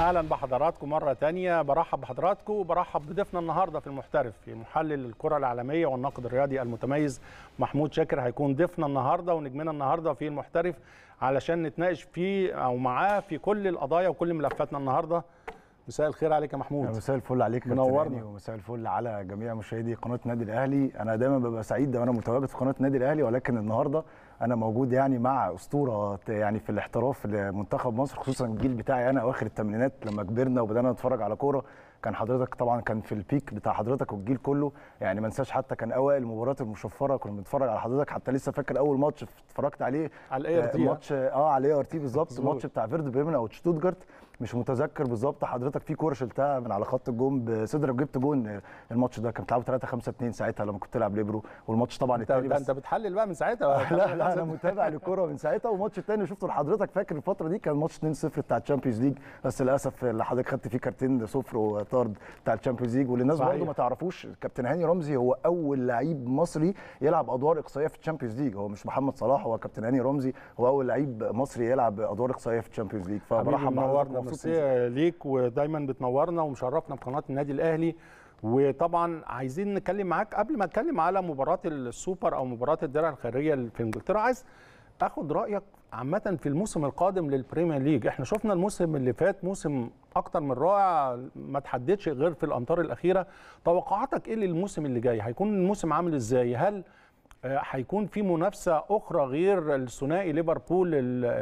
اهلا بحضراتكم مره تانية برحب بحضراتكم وبرحب بضيفنا النهارده في المحترف محلل الكره العالميه والناقد الرياضي المتميز محمود شاكر هيكون ضيفنا النهارده ونجمنا النهارده في المحترف علشان نتناقش فيه او معاه في كل القضايا وكل ملفاتنا النهارده مساء الخير عليك يا محمود مساء الفل عليك منورني ومساء الفل على جميع مشاهدي قناه النادي الاهلي انا دايما ببقى سعيد وانا متواجد في قناه النادي الاهلي ولكن النهارده انا موجود يعني مع اسطوره يعني في الاحتراف لمنتخب مصر خصوصا الجيل بتاعي انا اواخر الثمانينات لما كبرنا وبدانا نتفرج على كوره كان حضرتك طبعا كان في البيك بتاع حضرتك والجيل كله يعني ما انساش حتى كان اوائل المباريات المشفره كنا بنتفرج على حضرتك حتى لسه فاكر اول ماتش اتفرجت عليه على آه، الاي ار تي ماتش اه على الاي ار تي بالظبط الماتش بتاع فيرد بريمن او شتوتجارت مش متذكر بالظبط حضرتك في كوره شلتها من على خط الجون بصدرك جبت جون الماتش ده كان بتلعبوا 3 5 2 ساعتها لما كنت تلعب ليبرو والماتش طبعا التاني بس انت بتحلل بقى من ساعتها لا لا انا متابع للكوره من ساعتها والماتش التاني شفته لحضرتك فاكر الفتره دي كان ماتش 2 0 بتاع الشامبيونز ليج بس للاسف اللي حضرتك خدت فيه كارتين صفر وطرد بتاع الشامبيونز ليج وللناس برضه ما تعرفوش كابتن هاني رمزي هو اول لعيب مصري يلعب ادوار اقصائيه في الشامبيونز ليج هو مش محمد صلاح هو كابتن هاني رمزي هو اول لعيب مصري يلعب ادوار اقصائيه في الشامبيونز ليج فبرحب بحضرتك التنفيذي ليك ودايما بتنورنا ومشرفنا بقناه النادي الاهلي وطبعا عايزين نتكلم معاك قبل ما اتكلم على مباراه السوبر او مباراه الدرع الخارجيه في انجلترا عايز اخد رايك عامه في الموسم القادم للبريمير ليج احنا شفنا الموسم اللي فات موسم اكتر من رائع ما تحددش غير في الامطار الاخيره توقعاتك ايه للموسم اللي جاي هيكون الموسم عامل ازاي هل آه، هيكون في منافسه اخرى غير الثنائي ليفربول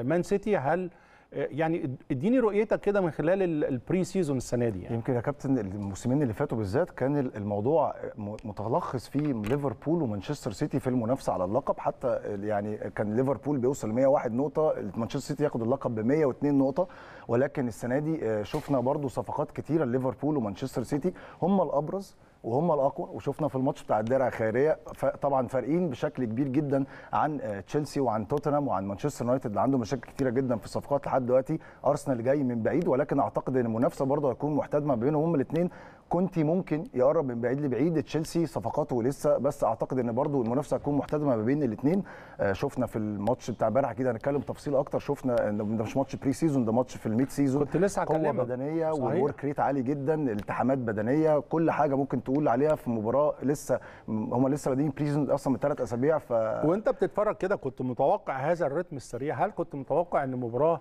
مان سيتي هل يعني اديني رؤيتك كده من خلال البري سيزون السنه دي يعني. يمكن يا كابتن الموسمين اللي فاتوا بالذات كان الموضوع متلخص في ليفربول ومانشستر سيتي في المنافسه على اللقب حتى يعني كان ليفربول بيوصل 101 نقطه مانشستر سيتي ياخد اللقب ب 102 نقطه ولكن السنه دي آه، شفنا برضو صفقات كتيره ليفربول ومانشستر سيتي هم الابرز وهم الاقوى وشفنا في الماتش بتاع الدرع الخيريه طبعا فارقين بشكل كبير جدا عن آه، تشيلسي وعن توتنهام وعن مانشستر يونايتد اللي عنده مشاكل كتيره جدا في الصفقات لحد دلوقتي ارسنال جاي من بعيد ولكن اعتقد ان المنافسه برضه هتكون محتدمه بينهم الاثنين كنت ممكن يقرب من بعيد لبعيد تشيلسي صفقاته لسه بس اعتقد ان برضو المنافسه هتكون محتدمه ما بين الاثنين آه، شفنا في الماتش بتاع امبارح كده هنتكلم تفصيل اكتر شفنا ان ده مش ماتش بري سيزون ده ماتش في الميد سيزون كنت لسه قوه بدنيه والورك ريت عالي جدا التحامات بدنيه كل حاجه ممكن تقول عليها في مباراه لسه هم لسه بادئين بري سيزون اصلا من ثلاث اسابيع ف وانت بتتفرج كده كنت متوقع هذا الريتم السريع هل كنت متوقع ان المباراه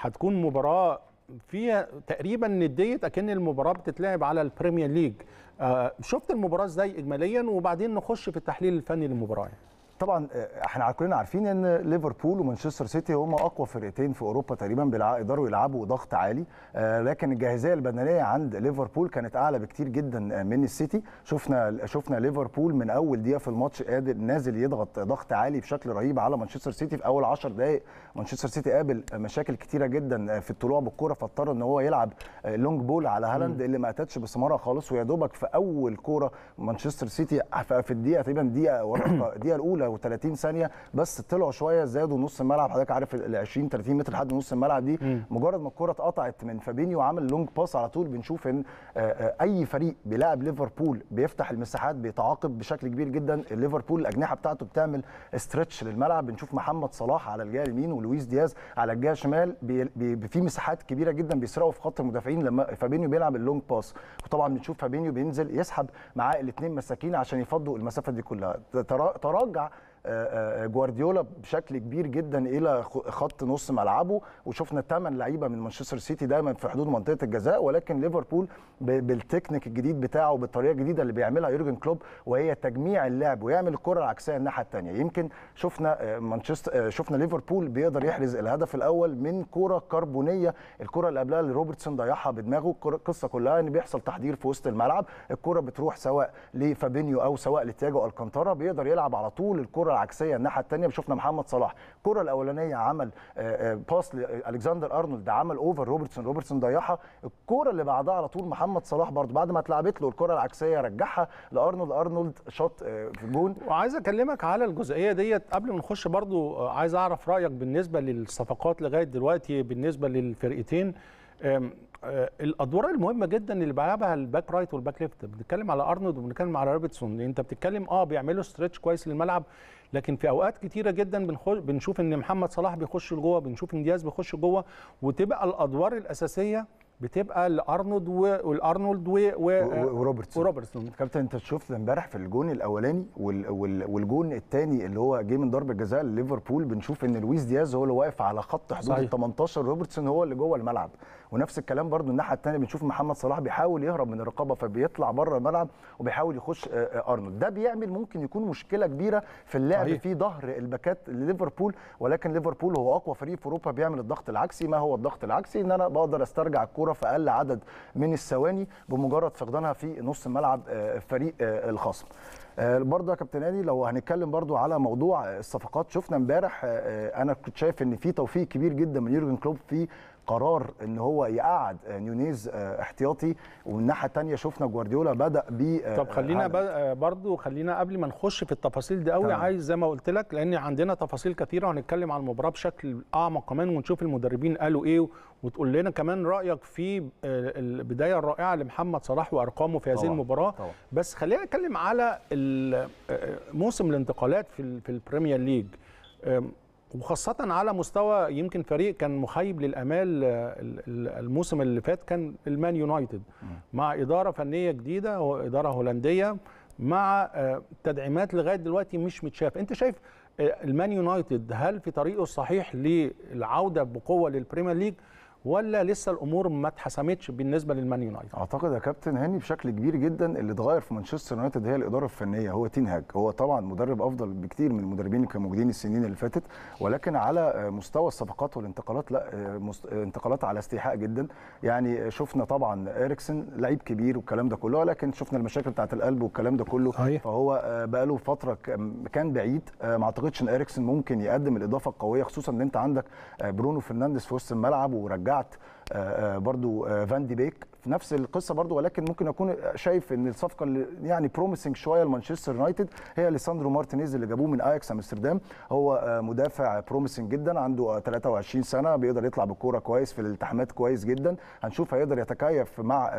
هتكون مباراه فيها تقريبا نديه اكن المباراه بتتلعب على البريمير ليج آه، شفت المباراه ازاي اجماليا وبعدين نخش في التحليل الفني للمباراه يعني. طبعا آه، احنا كلنا عارفين ان ليفربول ومانشستر سيتي هما اقوى فرقتين في اوروبا تقريبا بيقدروا يلعبوا ضغط عالي آه، لكن الجاهزيه البدنيه عند ليفربول كانت اعلى بكتير جدا آه، من السيتي شفنا شفنا ليفربول من اول دقيقه في الماتش قادر نازل يضغط ضغط عالي بشكل رهيب على مانشستر سيتي في اول 10 دقائق مانشستر سيتي قابل مشاكل كتيره جدا في الطلوع بالكوره فاضطر ان هو يلعب لونج بول على هالاند اللي ما اتتش بثمره خالص ويا دوبك في اول كوره مانشستر سيتي في الدقيقه تقريبا دقيقه الدقيقه الاولى دقيقه و30 ثانيه بس طلعوا شويه زادوا نص الملعب حضرتك عارف ال 20 30 متر لحد نص الملعب دي مجرد ما الكره اتقطعت من فابينيو عمل لونج باس على طول بنشوف ان آه، آه، اي فريق بيلاعب ليفربول بيفتح المساحات بيتعاقب بشكل كبير جدا ليفربول الاجنحه بتاعته بتعمل استرتش للملعب بنشوف محمد صلاح على الجهه اليمين ولويس دياز على الجهه الشمال بي بي في مساحات كبيره جدا بيسرقوا في خط المدافعين لما فابينيو بيلعب اللونج باس وطبعا بنشوف فابينيو بينزل يسحب معاه الاثنين مساكين عشان يفضوا المسافه دي كلها تراجع جوارديولا بشكل كبير جدا الى خط نص ملعبه وشفنا ثمان لعيبه من مانشستر سيتي دايما في حدود منطقه الجزاء ولكن ليفربول بالتكنيك الجديد بتاعه بالطريقه الجديده اللي بيعملها يورجن كلوب وهي تجميع اللعب ويعمل الكره العكسيه الناحيه الثانيه يمكن شفنا آه، مانشستر آه، شفنا ليفربول بيقدر يحرز الهدف الاول من كره كربونيه الكره اللي قبلها لروبرتسون ضيعها بدماغه القصه كلها ان بيحصل تحضير في وسط الملعب الكره بتروح سواء لفابينيو او سواء لتياجو الكانتارا بيقدر يلعب على طول الكره الكره العكسيه الناحيه الثانيه شفنا محمد صلاح الكره الاولانيه عمل آه، آه، باس لالكسندر آه، ارنولد عمل اوفر روبرتسون روبرتسون ضيعها الكره اللي بعدها على طول محمد صلاح برضه بعد ما اتلعبت له الكره العكسيه رجعها لارنولد ارنولد شاط في الجون وعايز اكلمك على الجزئيه ديت قبل ما نخش برضه عايز اعرف رايك بالنسبه للصفقات لغايه دلوقتي بالنسبه للفرقتين آه، الادوار المهمه جدا اللي بيلعبها الباك رايت والباك ليفت بنتكلم على ارنولد وبنتكلم على روبرتسون انت بتتكلم اه بيعملوا ستريتش كويس للملعب لكن في اوقات كتيره جدا بنخش بنشوف ان محمد صلاح بيخش لجوه بنشوف ان دياز بيخش جوه وتبقى الادوار الاساسيه بتبقى لارنولد والارنولد و... آه، و... وروبرتسون وروبرتسون كابتن انت شفت امبارح في الجون الاولاني وال... وال... والجون الثاني اللي هو جه من ضربه جزاء لليفربول بنشوف ان لويس دياز هو اللي واقف على خط حدود ال 18 روبرتسون هو اللي جوه الملعب ونفس الكلام برضو الناحيه الثانيه بنشوف محمد صلاح بيحاول يهرب من الرقابه فبيطلع بره الملعب وبيحاول يخش آه، آه، ارنولد ده بيعمل ممكن يكون مشكله كبيره في اللعب صحيح. في ظهر الباكات لليفربول ولكن ليفربول هو اقوى فريق في اوروبا بيعمل الضغط العكسي ما هو الضغط العكسي ان انا بقدر استرجع الكره في اقل عدد من الثواني بمجرد فقدانها في نص ملعب آه، فريق الخصم برضه يا كابتن هاني لو هنتكلم برضه على موضوع الصفقات شفنا امبارح انا كنت شايف ان في توفيق كبير جدا من يورجن كلوب في قرار ان هو يقعد آه، نيونيز آه، احتياطي ومن الناحيه الثانيه شفنا جوارديولا بدا ب آه، طب خلينا برضو خلينا قبل ما نخش في التفاصيل دي قوي عايز زي ما قلت لك لان عندنا تفاصيل كثيره وهنتكلم عن المباراه بشكل اعمق كمان ونشوف المدربين قالوا ايه وتقول لنا كمان رايك في البدايه الرائعه لمحمد صلاح وارقامه في هذه طبعا. المباراه طبعا. بس خلينا نتكلم على موسم الانتقالات في البريمير ليج وخاصة على مستوى يمكن فريق كان مخيب للأمال آه، الموسم اللي فات كان المان يونايتد مع إدارة فنية جديدة وإدارة هولندية مع آه، تدعيمات لغاية دلوقتي مش متشاف أنت شايف آه، المان يونايتد هل في طريقه الصحيح للعودة بقوة للبريمير ليج ولا لسه الامور ما اتحسمتش بالنسبه للمان يونايتد اعتقد يا كابتن هاني بشكل كبير جدا اللي اتغير في مانشستر يونايتد هي الاداره الفنيه هو تين هاج هو طبعا مدرب افضل بكتير من المدربين اللي كانوا موجودين السنين اللي فاتت ولكن على مستوى الصفقات والانتقالات لا انتقالات على استيحاء جدا يعني شفنا طبعا اريكسن لعيب كبير والكلام ده كله ولكن شفنا المشاكل بتاعه القلب والكلام ده كله أيه. فهو آه، بقى له فتره كان بعيد آه، ما اعتقدش ان اريكسن ممكن يقدم الاضافه القويه خصوصا ان انت عندك آه، برونو فرنانديز في وسط الملعب ورجع át آه، آه، برضو آه، فان دي بيك في نفس القصه برضو ولكن ممكن اكون شايف ان الصفقه اللي يعني بروميسنج شويه لمانشستر يونايتد هي ليساندرو مارتينيز اللي جابوه من اياكس امستردام هو مدافع بروميسنج جدا عنده 23 سنه بيقدر يطلع بالكوره كويس في الالتحامات كويس جدا هنشوف هيقدر يتكيف مع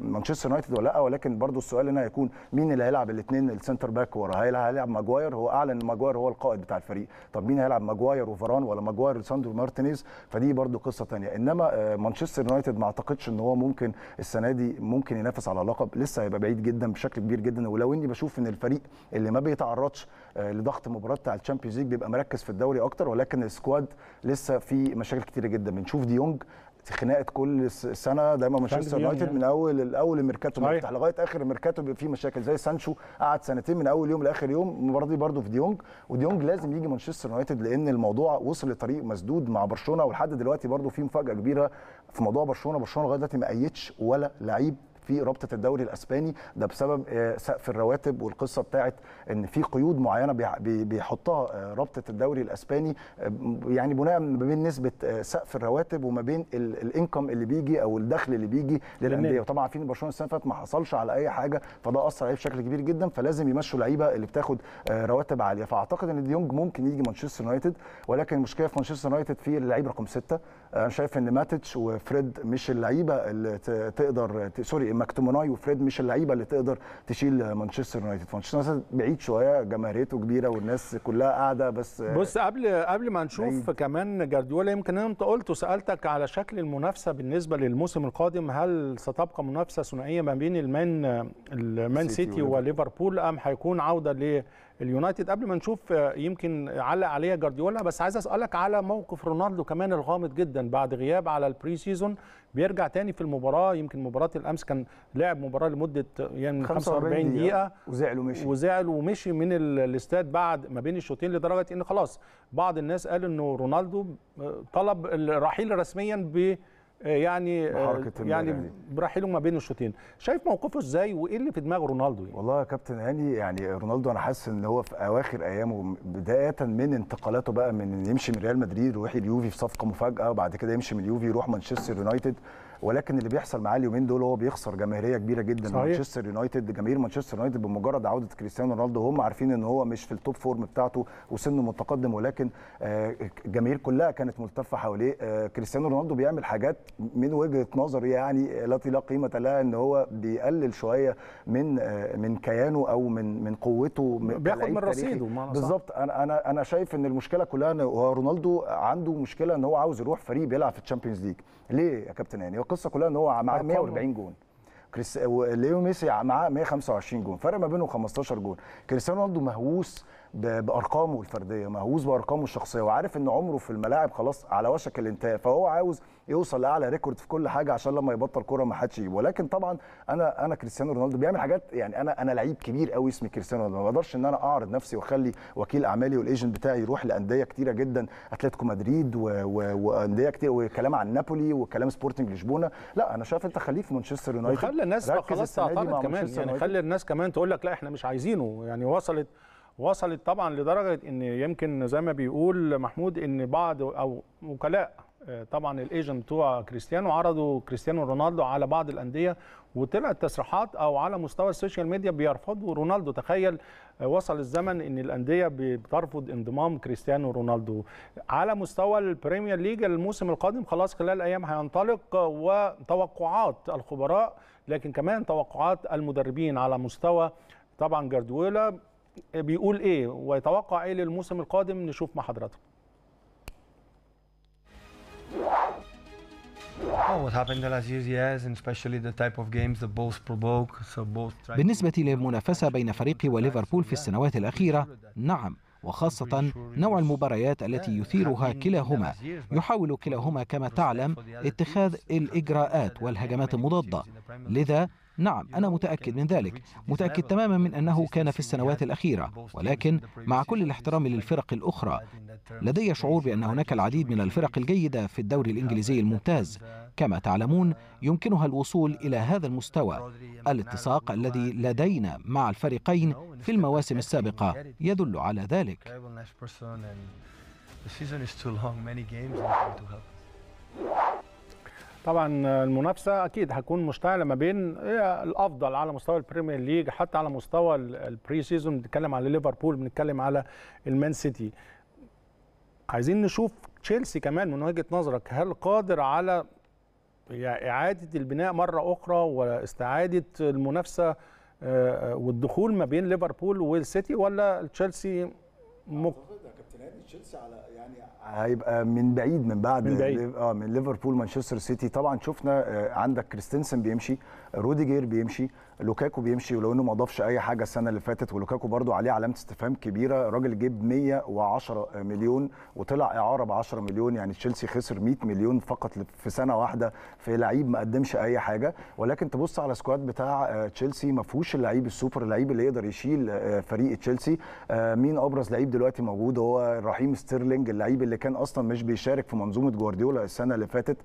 مانشستر يونايتد ولا لا ولكن برضو السؤال هنا هيكون مين اللي هيلعب الاثنين السنتر باك ورا هيلعب ماجواير هو اعلن ماجواير هو القائد بتاع الفريق طب مين هيلعب ماجواير وفران ولا ماجواير وساندرو مارتينيز فدي برضو قصه ثانيه انما آه، مانشستر يونايتد ما اعتقدش ان هو ممكن السنه دي ممكن ينافس على لقب لسه هيبقى بعيد جدا بشكل كبير جدا ولو اني بشوف ان الفريق اللي ما بيتعرضش آه، لضغط مباراه بتاع الشامبيونز ليج بيبقى مركز في الدوري اكتر ولكن السكواد لسه في مشاكل كتيره جدا بنشوف ديونج دي في خناقه كل سنه دايما مانشستر يونايتد يعني. من اول الاول الميركاتو مفتح لغايه اخر الميركاتو بيبقى فيه مشاكل زي سانشو قعد سنتين من اول يوم لاخر يوم المباراه دي برده في ديونج وديونج لازم يجي مانشستر يونايتد لان الموضوع وصل لطريق مسدود مع برشلونه ولحد دلوقتي برده في مفاجاه كبيره في موضوع برشلونه برشلونه لغايه دلوقتي ما ايدش ولا لعيب في رابطه الدوري الاسباني ده بسبب آه، سقف الرواتب والقصه بتاعت ان في قيود معينه بيحطها آه، رابطه الدوري الاسباني آه، يعني بناء ما بين نسبه سقف الرواتب وما بين الانكم اللي بيجي او الدخل اللي بيجي للانديه وطبعا عارفين برشلونه السنه اللي فاتت ما حصلش على اي حاجه فده اثر عليه بشكل كبير جدا فلازم يمشوا لعيبه اللي بتاخد رواتب عاليه فاعتقد ان ديونج ممكن يجي مانشستر يونايتد ولكن المشكله في مانشستر يونايتد في اللعيب رقم سته انا شايف ان ماتيتش وفريد مش اللعيبه اللي تقدر سوري ماكتوموناي وفريد مش اللعيبه اللي تقدر تشيل مانشستر يونايتد مانشستر يونايتد بعيد شويه جماهيريته كبيره والناس كلها قاعده بس بص قبل قبل ما نشوف بعيد. كمان جارديولا يمكن انت قلت وسالتك على شكل المنافسه بالنسبه للموسم القادم هل ستبقى منافسه ثنائيه ما بين المان المان سيتي, سيتي وليفربول ام هيكون عوده ل اليونايتد قبل ما نشوف آه، يمكن علق عليها جارديولا بس عايز اسالك على موقف رونالدو كمان الغامض جدا بعد غياب على البري سيزون بيرجع تاني في المباراه يمكن مباراه الامس كان لعب مباراه لمده آه، يعني 45 دقيقه وزعل ومشي وزعل ومشي من الاستاد بعد ما بين الشوطين لدرجه ان خلاص بعض الناس قال انه رونالدو آه، طلب الرحيل رسميا ب آه، يعني،, آه، يعني يعني برحيله ما بين الشوطين شايف موقفه ازاي وايه اللي في دماغ رونالدو يعني؟ والله يا كابتن هاني يعني رونالدو انا حاسس ان هو في اواخر ايامه بدايه من انتقالاته بقى من يمشي من ريال مدريد ويروح اليوفي في صفقه مفاجاه وبعد كده يمشي من اليوفي يروح مانشستر يونايتد ولكن اللي بيحصل معاه اليومين دول هو بيخسر جماهيريه كبيره جدا صحيح. مانشستر يونايتد جماهير مانشستر يونايتد بمجرد عوده كريستيانو رونالدو هم عارفين ان هو مش في التوب فورم بتاعته وسنه متقدم ولكن آه، الجماهير كلها كانت ملتفه حواليه آه، كريستيانو رونالدو بيعمل حاجات من وجهه نظري يعني لا لا قيمه لها ان هو بيقلل شويه من آه، من كيانه او من من قوته بياخد من رصيده بالظبط انا انا انا شايف ان المشكله كلها ان رونالدو عنده مشكله ان هو عاوز يروح فريق بيلعب في الشامبيونز ليج ليه يا كابتن يعني القصه كلها ان هو معاه 140 جون كريس ليو ميسي معاه 125 جون فرق ما بينهم 15 جون كريستيانو رونالدو مهووس بارقامه الفرديه مهووس بارقامه الشخصيه وعارف ان عمره في الملاعب خلاص على وشك الانتهاء فهو عاوز يوصل لاعلى ريكورد في كل حاجه عشان لما يبطل كوره ما حدش يجيبه ولكن طبعا انا انا كريستيانو رونالدو بيعمل حاجات يعني انا انا لعيب كبير قوي اسمي كريستيانو رونالدو ما بقدرش ان انا اعرض نفسي واخلي وكيل اعمالي والايجنت بتاعي يروح لانديه كتيره جدا اتلتيكو مدريد وانديه كتير وكلام عن نابولي وكلام سبورتنج لشبونه لا انا شايف انت خليه في مانشستر يونايتد خلي الناس خلاص تعترض كمان يعني خلي الناس كمان تقول لك لا احنا مش عايزينه يعني وصلت وصلت طبعا لدرجه ان يمكن زي ما بيقول محمود ان بعض او وكلاء آه، طبعا الايجنت بتوع كريستيانو عرضوا كريستيانو رونالدو على بعض الانديه وطلعت تصريحات او على مستوى السوشيال ميديا بيرفضوا رونالدو تخيل آه، وصل الزمن ان الانديه بترفض انضمام كريستيانو رونالدو على مستوى البريمير ليج الموسم القادم خلاص خلال ايام هينطلق آه، وتوقعات الخبراء لكن كمان توقعات المدربين على مستوى طبعا جاردويلا بيقول ايه ويتوقع ايه للموسم القادم نشوف مع حضراتكم oh, بالنسبة للمنافسة بين فريقي وليفربول في السنوات الأخيرة نعم وخاصة نوع المباريات التي يثيرها كلاهما يحاول كلاهما كما تعلم اتخاذ الإجراءات والهجمات المضادة لذا نعم أنا متأكد من ذلك متأكد تماما من أنه كان في السنوات الأخيرة ولكن مع كل الاحترام للفرق الأخرى لدي شعور بأن هناك العديد من الفرق الجيدة في الدوري الإنجليزي الممتاز كما تعلمون يمكنها الوصول إلى هذا المستوى الاتساق الذي لدينا مع الفريقين في المواسم السابقة يدل على ذلك طبعا المنافسه اكيد هتكون مشتعله ما بين الافضل على مستوى البريمير ليج حتى على مستوى البري سيزون بنتكلم على ليفربول بنتكلم على المان سيتي عايزين نشوف تشيلسي كمان من وجهه نظرك هل قادر على اعاده البناء مره اخرى واستعاده المنافسه آه، والدخول ما بين ليفربول والسيتي ولا تشيلسي مك... كابتن تشيلسي على يعني هيبقى من بعيد من بعد من بعيد. اه من ليفربول مانشستر سيتي طبعا شفنا آه، عندك كريستنسن بيمشي روديجير بيمشي لوكاكو بيمشي ولو انه ما اضافش اي حاجه السنه اللي فاتت ولوكاكو برده عليه علامه استفهام كبيره راجل جيب 110 مليون وطلع اعاره ب 10 مليون يعني تشيلسي خسر 100 مليون فقط في سنه واحده في لعيب ما قدمش اي حاجه ولكن تبص على سكواد بتاع آه، تشيلسي ما فيهوش اللعيب السوبر اللعيب اللي يقدر يشيل آه، فريق تشيلسي آه، مين ابرز لعيب دلوقتي موجود هو رحيم ستيرلينج اللعيب اللي كان اصلا مش بيشارك في منظومه جوارديولا السنه اللي فاتت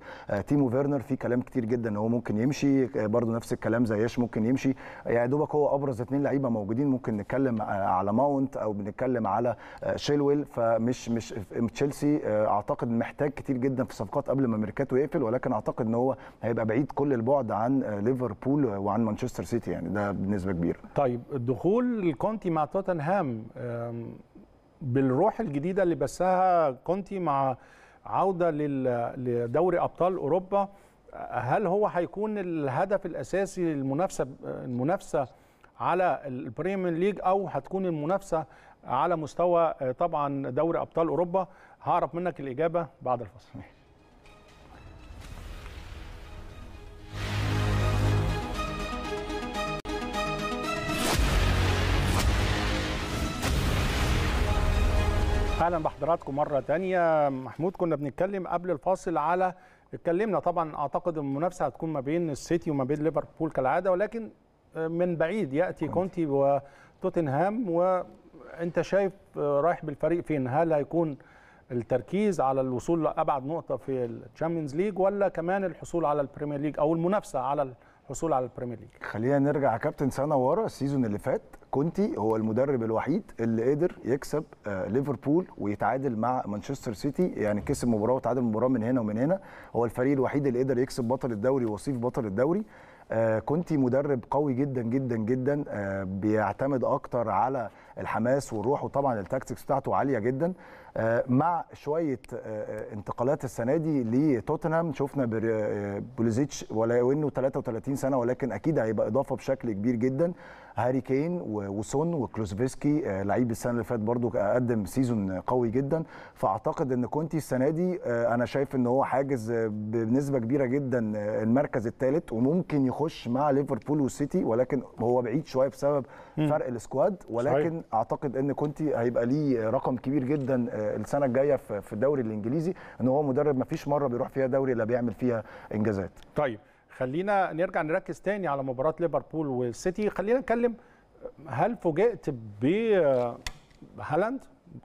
تيمو فيرنر في كلام كتير جدا ان هو ممكن يمشي برضه نفس الكلام زياش ممكن يمشي يا دوبك هو ابرز اثنين لعيبه موجودين ممكن نتكلم آه، على ماونت او بنتكلم على آه، شيلويل فمش مش تشيلسي آه، اعتقد محتاج كتير جدا في الصفقات قبل ما ميركاتو يقفل ولكن اعتقد ان هو هيبقى بعيد كل البعد عن ليفربول وعن مانشستر سيتي يعني ده بنسبه كبيره طيب دخول كونتي مع توتنهام بالروح الجديده اللي بسها كونتي مع عوده لدوري ابطال اوروبا هل هو هيكون الهدف الاساسي للمنافسه المنافسه على البريمير ليج او هتكون المنافسه على مستوى طبعا دوري ابطال اوروبا هعرف منك الاجابه بعد الفاصل اهلا بحضراتكم مره تانية محمود كنا بنتكلم قبل الفاصل على اتكلمنا طبعا اعتقد المنافسه هتكون ما بين السيتي وما بين ليفربول كالعاده ولكن من بعيد ياتي كونتي وتوتنهام وانت شايف رايح بالفريق فين هل هيكون التركيز على الوصول لابعد نقطه في الشامبيونز ليج ولا كمان الحصول على البريمير ليج او المنافسه على الحصول على البريمير ليج خلينا نرجع كابتن سنه ورا السيزون اللي فات كونتي هو المدرب الوحيد اللي قدر يكسب آه، ليفربول ويتعادل مع مانشستر سيتي يعني كسب مباراه وتعادل مباراه من هنا ومن هنا هو الفريق الوحيد اللي قدر يكسب بطل الدوري وصيف بطل الدوري آه، كونتي مدرب قوي جدا جدا جدا آه، بيعتمد اكتر على الحماس والروح وطبعا التاكتكس بتاعته عاليه جدا مع شويه انتقالات السنه دي لتوتنهام شفنا بوليزيتش ولو انه 33 سنه ولكن اكيد هيبقى اضافه بشكل كبير جدا هاري كين وسون وكلوسفيسكي آه، لعيب السنه اللي فاتت برضو قدم سيزون قوي جدا فاعتقد ان كونتي السنه دي آه، انا شايف ان هو حاجز بنسبه كبيره جدا آه، المركز الثالث وممكن يخش مع ليفربول والسيتي ولكن هو بعيد شويه بسبب فرق السكواد ولكن صحيح. اعتقد ان كونتي هيبقى ليه رقم كبير جدا السنه الجايه في الدوري الانجليزي ان هو مدرب ما فيش مره بيروح فيها دوري الا بيعمل فيها انجازات طيب خلينا نرجع نركز تاني على مباراه ليفربول والسيتي خلينا نتكلم هل فوجئت بهالاند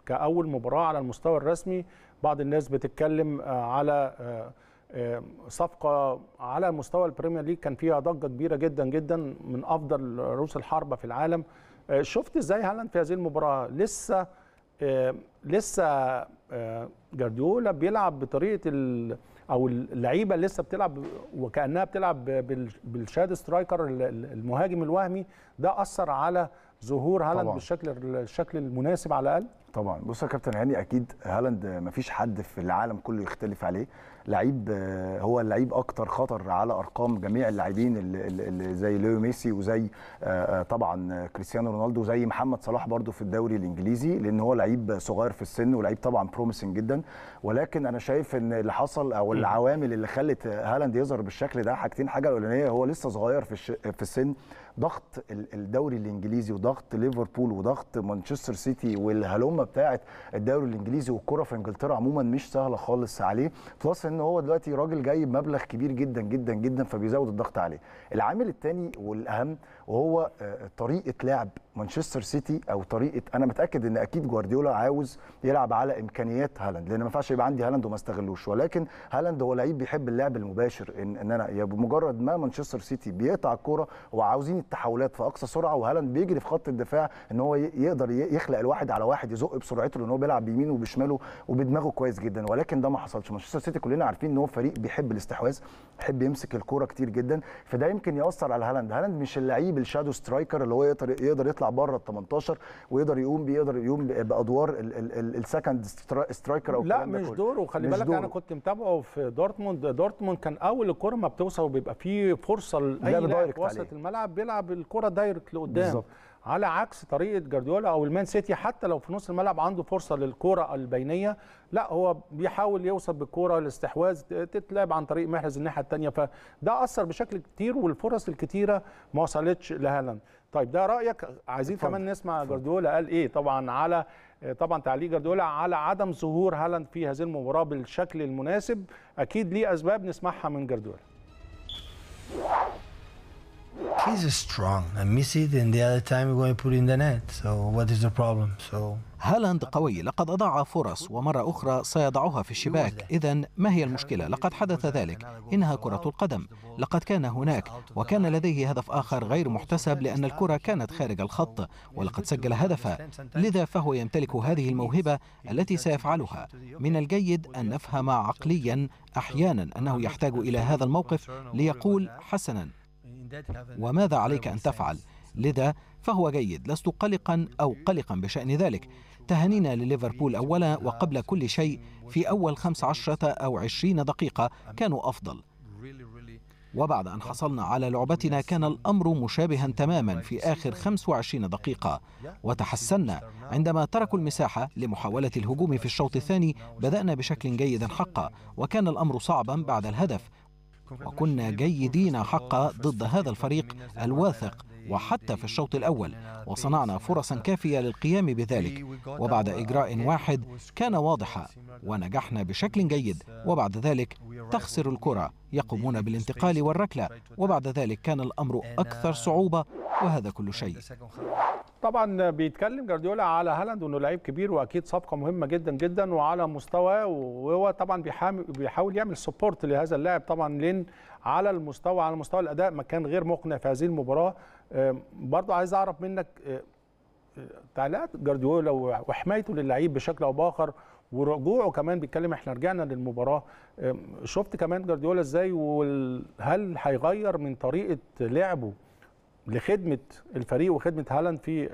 كاول مباراه على المستوى الرسمي بعض الناس بتتكلم آه، على آه، آه، صفقه على مستوى البريمير ليج كان فيها ضجه كبيره جدا جدا من افضل رؤوس الحربه في العالم شفت ازاي هالاند في هذه المباراه لسه لسه جارديولا بيلعب بطريقه او اللعيبه اللي لسه بتلعب وكانها بتلعب بالشاد سترايكر المهاجم الوهمي ده اثر على ظهور هالاند بالشكل الشكل المناسب على الاقل طبعا بص يا كابتن هاني اكيد هالاند مفيش حد في العالم كله يختلف عليه لعيب هو اللعيب اكتر خطر على ارقام جميع اللاعبين اللي زي ليو ميسي وزي آه، آه، طبعا كريستيانو رونالدو وزي محمد صلاح برده في الدوري الانجليزي لان هو لعيب صغير في السن ولعيب طبعا بروميسنج جدا ولكن انا شايف ان اللي حصل او العوامل اللي خلت هالاند يظهر بالشكل ده حاجتين حاجه الاولانيه هو لسه صغير في في السن ضغط الدوري الانجليزي وضغط ليفربول وضغط مانشستر سيتي والهلومه بتاعه الدوري الانجليزي والكره في انجلترا عموما مش سهله خالص عليه بلس ان هو دلوقتي راجل جايب مبلغ كبير جدا جدا جدا فبيزود الضغط عليه العامل الثاني والاهم وهو آه، طريقه لعب مانشستر سيتي او طريقه انا متاكد ان اكيد جوارديولا عاوز يلعب على امكانيات هالاند لان ما ينفعش يبقى عندي هالاند وما استغلوش ولكن هالاند هو لعيب بيحب اللعب المباشر ان, إن انا بمجرد ما مانشستر سيتي بيقطع الكوره وعاوزين التحولات في اقصى سرعه وهالاند بيجري في خط الدفاع ان هو يقدر يخلق الواحد على واحد يزق بسرعته لان هو بيلعب بيمينه وبشماله وبدماغه كويس جدا ولكن ده ما حصلش مانشستر سيتي كلنا عارفين ان هو فريق بيحب الاستحواذ بيحب يمسك الكوره كتير جدا فده يمكن ياثر على هالاند هالاند مش اللعيب جانب شادو سترايكر اللي هو يقدر يقدر يطلع بره ال 18 ويقدر يقوم بيقدر يقوم بادوار السكند سترايكر او لا مش دوره خلي بالك انا كنت متابعه في دورتموند دورتموند كان اول الكره ما بتوصل وبيبقى فيه فرصه لاي لاعب وسط الملعب بيلعب الكره دايركت لقدام بالظبط على عكس طريقه جارديولا او المان سيتي حتى لو في نص الملعب عنده فرصه للكره البينيه لا هو بيحاول يوصل بالكره الاستحواذ تتلعب عن طريق محرز الناحيه الثانيه فده اثر بشكل كتير والفرص الكتيره ما وصلتش لهالاند طيب ده رايك عايزين كمان نسمع جارديولا قال ايه طبعا على طبعا تعليق جارديولا على عدم ظهور هالاند في هذه المباراه بالشكل المناسب اكيد ليه اسباب نسمعها من جارديولا He's strong. I miss it, and the other time we're going to put in the net. So what is the problem? So. هالاند قوي لقد أضاع فرص ومرة أخرى سيضعها في الشباك إذا ما هي المشكلة؟ لقد حدث ذلك إنها كرة القدم لقد كان هناك وكان لديه هدف آخر غير محتسب لأن الكرة كانت خارج الخط ولقد سجل هدفا لذا فهو يمتلك هذه الموهبة التي سيفعلها من الجيد أن نفهم عقليا أحيانا أنه يحتاج إلى هذا الموقف ليقول حسنا وماذا عليك أن تفعل؟ لذا فهو جيد لست قلقا أو قلقا بشأن ذلك تهانينا لليفربول أولا وقبل كل شيء في أول خمس عشرة أو عشرين دقيقة كانوا أفضل وبعد أن حصلنا على لعبتنا كان الأمر مشابها تماما في آخر 25 دقيقة وتحسنا عندما تركوا المساحة لمحاولة الهجوم في الشوط الثاني بدأنا بشكل جيد حقا وكان الأمر صعبا بعد الهدف وكنا جيدين حقا ضد هذا الفريق الواثق وحتى في الشوط الأول وصنعنا فرصا كافية للقيام بذلك وبعد إجراء واحد كان واضحا ونجحنا بشكل جيد وبعد ذلك تخسر الكرة يقومون بالانتقال والركلة وبعد ذلك كان الأمر أكثر صعوبة وهذا كل شيء طبعا بيتكلم جارديولا على هالاند وانه لعيب كبير واكيد صفقه مهمه جدا جدا وعلى مستواه وهو طبعا بيحاول يعمل سبورت لهذا اللاعب طبعا لين على المستوى على مستوى الاداء ما كان غير مقنع في هذه المباراه برضو عايز اعرف منك أه، تعليقات جارديولا وحمايته للعيب بشكل او باخر ورجوعه كمان بيتكلم احنا رجعنا للمباراه شفت كمان جارديولا ازاي وهل هيغير من طريقه لعبه لخدمه الفريق وخدمه هالاند في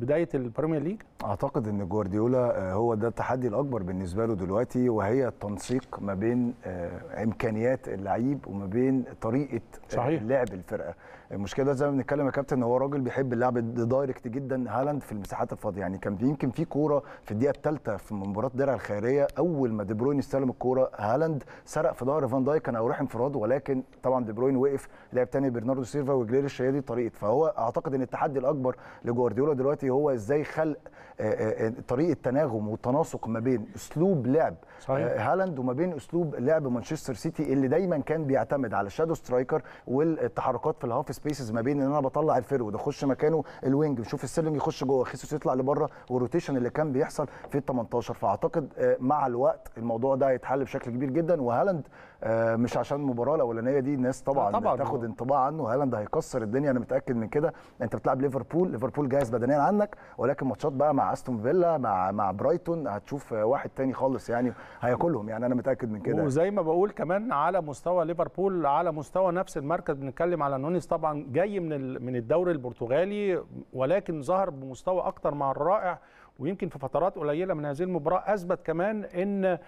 بدايه البريمير ليج اعتقد ان جوارديولا آه، هو ده التحدي الاكبر بالنسبه له دلوقتي وهي التنسيق ما بين آه، امكانيات اللعيب وما بين طريقه آه، صحيح. لعب الفرقه المشكله ده زي ما بنتكلم يا كابتن هو راجل بيحب اللعب دايركت جدا هالاند في المساحات الفاضيه يعني كان يمكن في كوره في الدقيقه الثالثه في مباراه درع الخيريه اول ما دي بروين استلم الكوره هالاند سرق في ظهر فان دايك كان هيروح انفراد ولكن طبعا دي بروين وقف لعب ثاني برناردو سيلفا وجلير دي طريقه فهو اعتقد ان التحدي الاكبر لجوارديولا دلوقتي هو ازاي خلق آه، آه، آه، طريقه تناغم والتناسق ما بين اسلوب لعب هالاند وما بين اسلوب لعب مانشستر سيتي اللي دايما كان بيعتمد على شادو سترايكر والتحركات في الهاف سبيسز ما بين ان انا بطلع الفيرود اخش مكانه الوينج بشوف السيلينج يخش جوه خيسوس يطلع لبره والروتيشن اللي كان بيحصل في ال 18 فاعتقد آه، مع الوقت الموضوع ده هيتحل بشكل كبير جدا وهالاند آه، مش عشان المباراه الاولانيه دي الناس طبعا, آه، طبعًا تاخد انطباع عنه هالاند هيكسر الدنيا انا متاكد من كده انت بتلعب ليفربول ليفربول جاهز بدنيا عنك ولكن ماتشات بقى مع استون فيلا مع مع برايتون هتشوف واحد تاني خالص يعني هياكلهم يعني انا متاكد من كده وزي ما بقول كمان على مستوى ليفربول على مستوى نفس المركز بنتكلم على نونيس طبعا جاي من من الدوري البرتغالي ولكن ظهر بمستوى اكتر مع الرائع ويمكن في فترات قليله من هذه المباراه اثبت كمان ان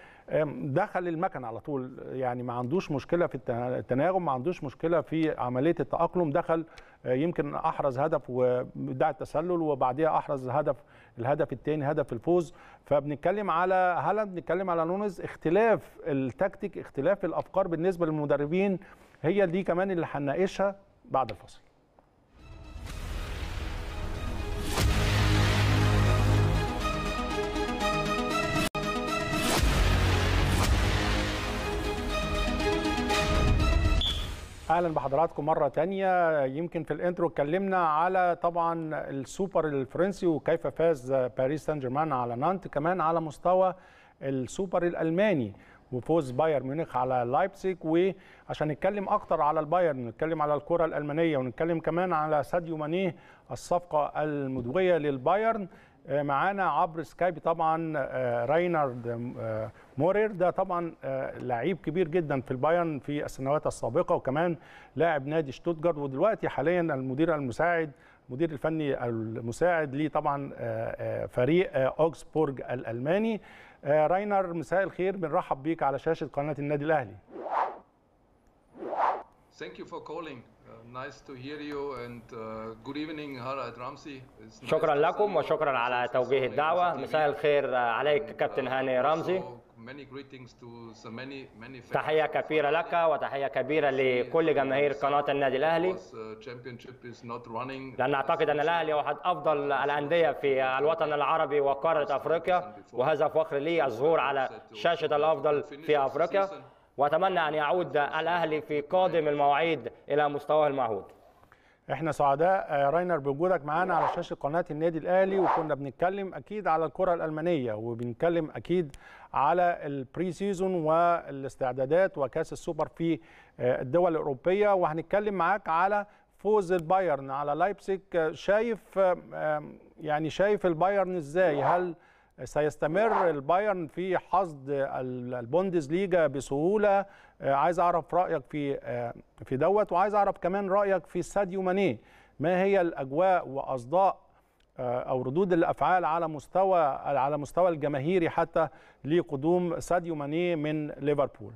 دخل المكن على طول يعني ما عندوش مشكله في التناغم ما عندوش مشكله في عمليه التاقلم دخل آه، يمكن احرز هدف وبدع التسلل وبعديها احرز هدف الهدف الثاني هدف الفوز فبنتكلم على هالاند بنتكلم على نونز اختلاف التكتيك اختلاف الافكار بالنسبه للمدربين هي دي كمان اللي هنناقشها بعد الفصل اهلا بحضراتكم مره تانية يمكن في الانترو اتكلمنا على طبعا السوبر الفرنسي وكيف فاز باريس سان جيرمان على نانت كمان على مستوى السوبر الالماني وفوز بايرن ميونخ على لايبسيك وعشان نتكلم اكتر على البايرن نتكلم على الكره الالمانيه ونتكلم كمان على ساديو مانيه الصفقه المدويه للبايرن آه، معانا عبر سكايب طبعا آه، راينارد آه، مورير ده طبعا لعيب كبير جدا في البايرن في السنوات السابقه وكمان لاعب نادي شتوتجارت ودلوقتي حاليا المدير المساعد المدير الفني المساعد لي طبعا فريق اوكسبورج الالماني راينر مساء الخير بنرحب بيك على شاشه قناه النادي الاهلي Thank you for calling. Uh, nice to hear you and uh, good evening Harald Ramsey. شكرا لكم وشكرا على توجيه الدعوة. مساء الخير uh, عليك كابتن هاني رمزي. تحية كبيرة لك وتحية كبيرة لكل جماهير قناة النادي الأهلي لأن أعتقد أن الأهلي هو أحد أفضل الأندية في الوطن العربي وقارة أفريقيا وهذا فخر لي الظهور على شاشة الأفضل في أفريقيا واتمنى ان يعود الاهلي في قادم المواعيد الى مستواه المعهود احنا سعداء آه، راينر بوجودك معانا على شاشه قناه النادي الاهلي وكنا بنتكلم اكيد على الكره الالمانيه وبنتكلم اكيد على البري سيزون والاستعدادات وكاس السوبر في آه، الدول الاوروبيه وهنتكلم معاك على فوز البايرن على لايبسك آه، شايف يعني شايف البايرن ازاي هل سيستمر البايرن في حصد البوندز ليجا بسهوله آه، عايز اعرف رايك في آه، في دوت وعايز اعرف كمان رايك في ساديو ماني ما هي الاجواء واصداء آه، او ردود الافعال على مستوى على مستوى الجماهيري حتى لقدوم ساديو ماني من ليفربول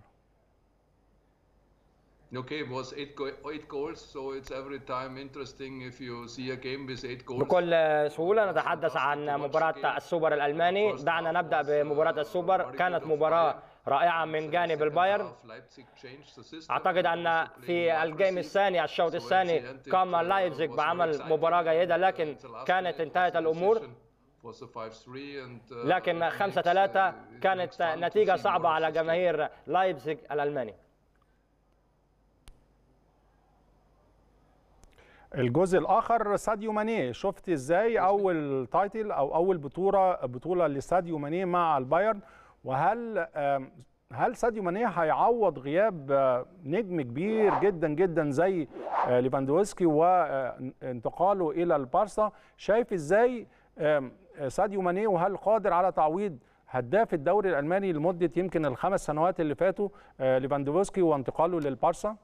Okay, it was eight, go eight goals, so it's every time interesting if you see a game with eight goals. بكل آه، سهولة نتحدث عن مباراة السوبر الألماني، دعنا نبدأ بمباراة السوبر، كانت مباراة رائعة من جانب البايرن أعتقد أن في الجيم الثاني الشوط الثاني قام لايبزيج uh, بعمل مباراة جيدة لكن كانت انتهت الأمور uh, لكن 5 3 uh, كانت نتيجة صعبة على جماهير لايبزيج الألماني الجزء الاخر ساديو ماني شفت ازاي اول تايتل او اول بطوله بطوله لساديو ماني مع البايرن وهل هل ساديو ماني هيعوض غياب آه، نجم كبير جدا جدا زي آه، ليفاندوسكي وانتقاله آه، الى البارسا شايف ازاي ساديو ماني وهل قادر على تعويض هداف الدوري الالماني لمده يمكن الخمس سنوات اللي فاتوا ليفاندوفسكي وانتقاله للبارسا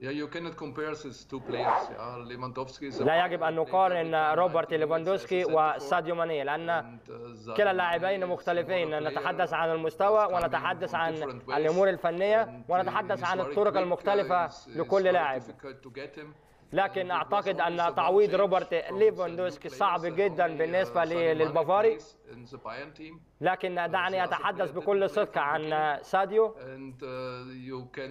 Yeah, you cannot compare these two players. Yeah. Lewandowski is لا يجب أن نقارن روبرت ليفاندوسكي وساديو ماني لأن uh, كلا اللاعبين مختلفين نتحدث عن المستوى ونتحدث عن الأمور الفنية uh, ونتحدث عن الطرق المختلفة لكل لاعب. لكن اعتقد ان تعويض روبرت ليفاندوسكي صعب جدا بالنسبه للبافاري لكن دعني اتحدث بكل صدق عن ساديو uh,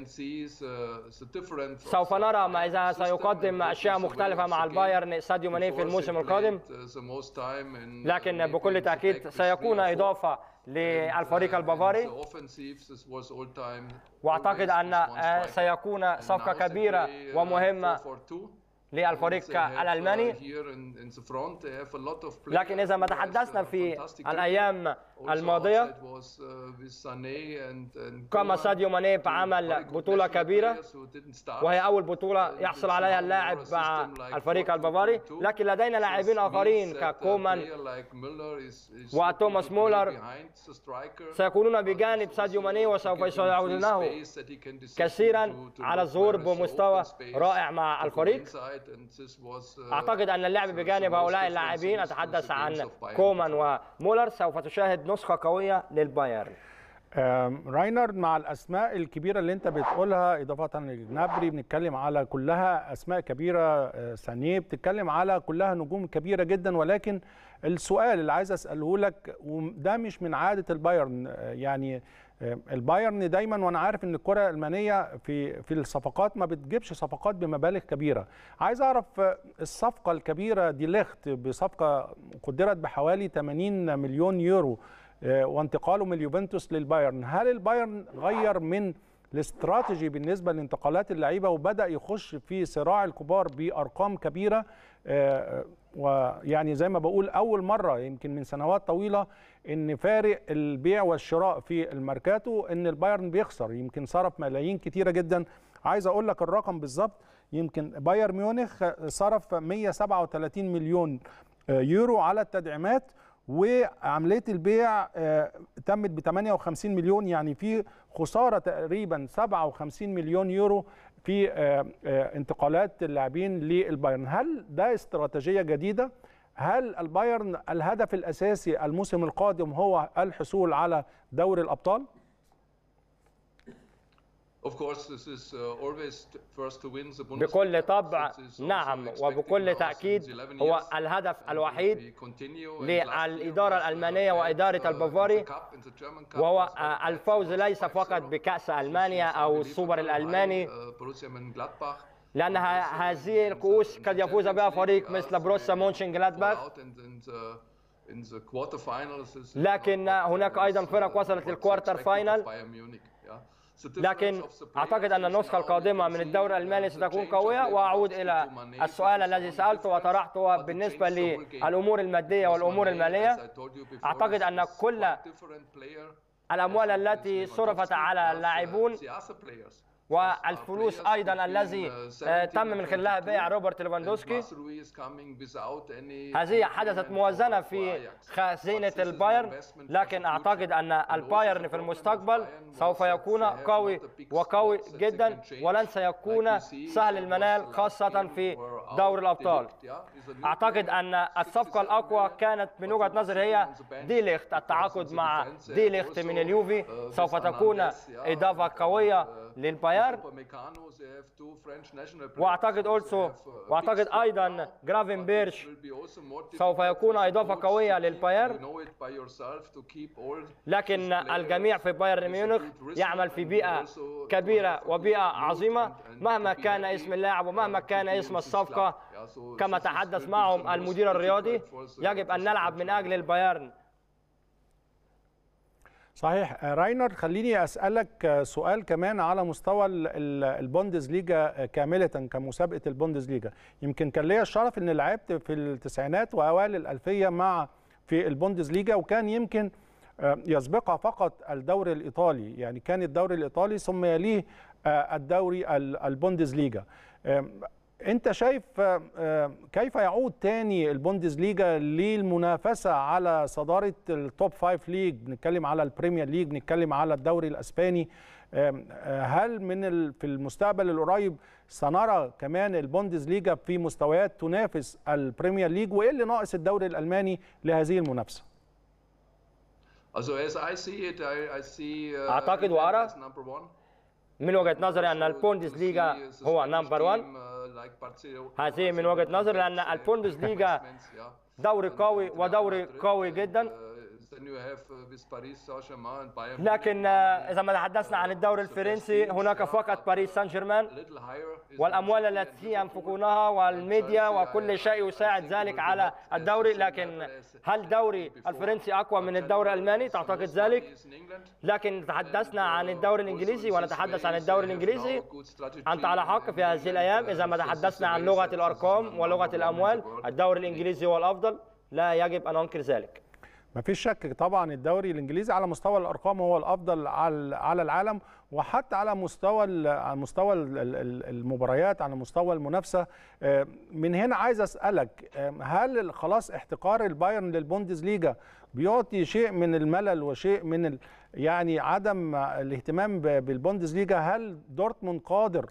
سوف نرى ما اذا سيقدم اشياء مختلفه مع البايرن ساديو ماني في الموسم القادم uh, uh, لكن بكل تاكيد سيكون اضافه للفريق uh, البافاري واعتقد ان سيكون صفقه كبيره uh, ومهمه للفريق الالماني uh, لكن اذا ما تحدثنا في الايام الماضيه قام ساديو ماني بعمل بطوله كبيره وهي اول بطوله يحصل عليها اللاعب مع الفريق البافاري لكن لدينا لاعبين اخرين ككومان وتوماس مولر سيكونون بجانب ساديو ماني وسوف يساعدونه كثيرا على الظهور بمستوى رائع مع الفريق Uh, أعتقد أن اللعب بجانب هؤلاء اللاعبين أتحدث عن كومان ومولر سوف تشاهد نسخة قوية للبايرن راينر مع الاسماء الكبيره اللي انت بتقولها اضافه لجنابري بنتكلم على كلها اسماء كبيره آه، سانيه بتتكلم على كلها نجوم كبيره جدا ولكن السؤال اللي عايز اساله لك وده مش من عاده البايرن آه، يعني آه، البايرن دايما وانا عارف ان الكره الالمانيه في في الصفقات ما بتجيبش صفقات بمبالغ كبيره عايز اعرف آه، الصفقه الكبيره دي ليخت بصفقه قدرت بحوالي 80 مليون يورو آه، وانتقاله من اليوفنتوس للبايرن هل البايرن غير من الاستراتيجي بالنسبه لانتقالات اللعيبه وبدا يخش في صراع الكبار بارقام كبيره ويعني زي ما بقول اول مره يمكن من سنوات طويله ان فارق البيع والشراء في الماركاتو ان البايرن بيخسر يمكن صرف ملايين كتيره جدا عايز اقول لك الرقم بالظبط يمكن بايرن ميونخ صرف 137 مليون آه، يورو على التدعيمات وعمليه البيع آه، تمت ب 58 مليون يعني في خساره تقريبا 57 مليون يورو في آه، آه، انتقالات اللاعبين للبايرن هل ده استراتيجيه جديده هل البايرن الهدف الاساسي الموسم القادم هو الحصول على دوري الابطال Uh, بكل طبع نعم وبكل تأكيد هو الهدف الوحيد للإدارة uh, الألمانية وإدارة uh, البافاري وهو آه، الفوز ليس فقط بكأس ألمانيا أو السوبر الألماني لأن هذه الكؤوس قد يفوز بها فريق مثل بروسيا مونشن جلادباخ لكن هناك أيضا فرق وصلت للكوارتر فاينل لكن اعتقد ان النسخه القادمه من الدوري الالماني ستكون قويه واعود الى السؤال الذي سالته وطرحته بالنسبه للامور الماديه والامور الماليه اعتقد ان كل الاموال التي صرفت على اللاعبون والفلوس ايضا الذي آه، آه، تم من خلالها بيع روبرت ليفاندوسكي هذه حدثت موازنه في خزينه البايرن لكن اعتقد ان البايرن في المستقبل سوف يكون قوي وقوي جدا ولن سيكون سهل المنال خاصه في دور الابطال اعتقد ان الصفقه الاقوى كانت من وجهه نظري هي دي ليخت التعاقد مع دي ليخت من اليوفي uh, سوف تكون اضافه uh, قويه uh, للبايرن التيار واعتقد اولسو uh, واعتقد ايضا جرافن بيرش سوف يكون اضافه قويه للباير لكن الجميع في بايرن ميونخ يعمل في بيئه كبيره وبيئه عظيمه مهما كان اسم اللاعب ومهما كان اسم الصفقه كما تحدث معهم المدير الرياضي يجب ان نلعب من اجل البايرن صحيح آه، راينر خليني اسالك آه، سؤال كمان على مستوى البوندز ليجا آه، كامله كمسابقه البوندز ليجا يمكن كان ليا الشرف ان لعبت في التسعينات واوائل الالفيه مع في البوندز ليجا وكان يمكن يسبقها فقط الدوري الايطالي يعني كان الدوري الايطالي ثم يليه الدوري البوندز ليجا انت شايف آه، آه، كيف يعود تاني ليجا للمنافسه على صداره التوب فايف ليج بنتكلم على البريمير ليج بنتكلم على الدوري الاسباني آه، هل من في المستقبل القريب سنرى كمان ليجا في مستويات تنافس البريمير ليج وايه اللي ناقص الدوري الالماني لهذه المنافسه uh, اعتقد وارى من وجهه نظري ان ليغا هو نمبر 1 هذه من وجهه نظري لان ليغا دوري قوي ودوري قوي جدا Uh, لكن آه، إذا ما تحدثنا عن الدوري الفرنسي هناك فقط باريس سان جيرمان والأموال التي ينفقونها والميديا وكل شيء يساعد ذلك على الدوري لكن هل الدوري الفرنسي أقوى من الدوري الألماني تعتقد ذلك؟ لكن uh, تحدثنا عن الدوري الإنجليزي ونتحدث عن الدوري الإنجليزي أنت على حق في هذه الأيام إذا ما تحدثنا عن لغة الأرقام ولغة الأموال الدوري الإنجليزي هو الأفضل لا يجب أن أنكر ذلك مفيش شك طبعا الدوري الانجليزي على مستوى الارقام هو الافضل على العالم وحتى على مستوى على مستوى المباريات على مستوى المنافسه آه، من هنا عايز اسالك آه، هل خلاص احتقار البايرن ليجا بيعطي شيء من الملل وشيء من ال... يعني عدم الاهتمام ليجا هل دورتموند قادر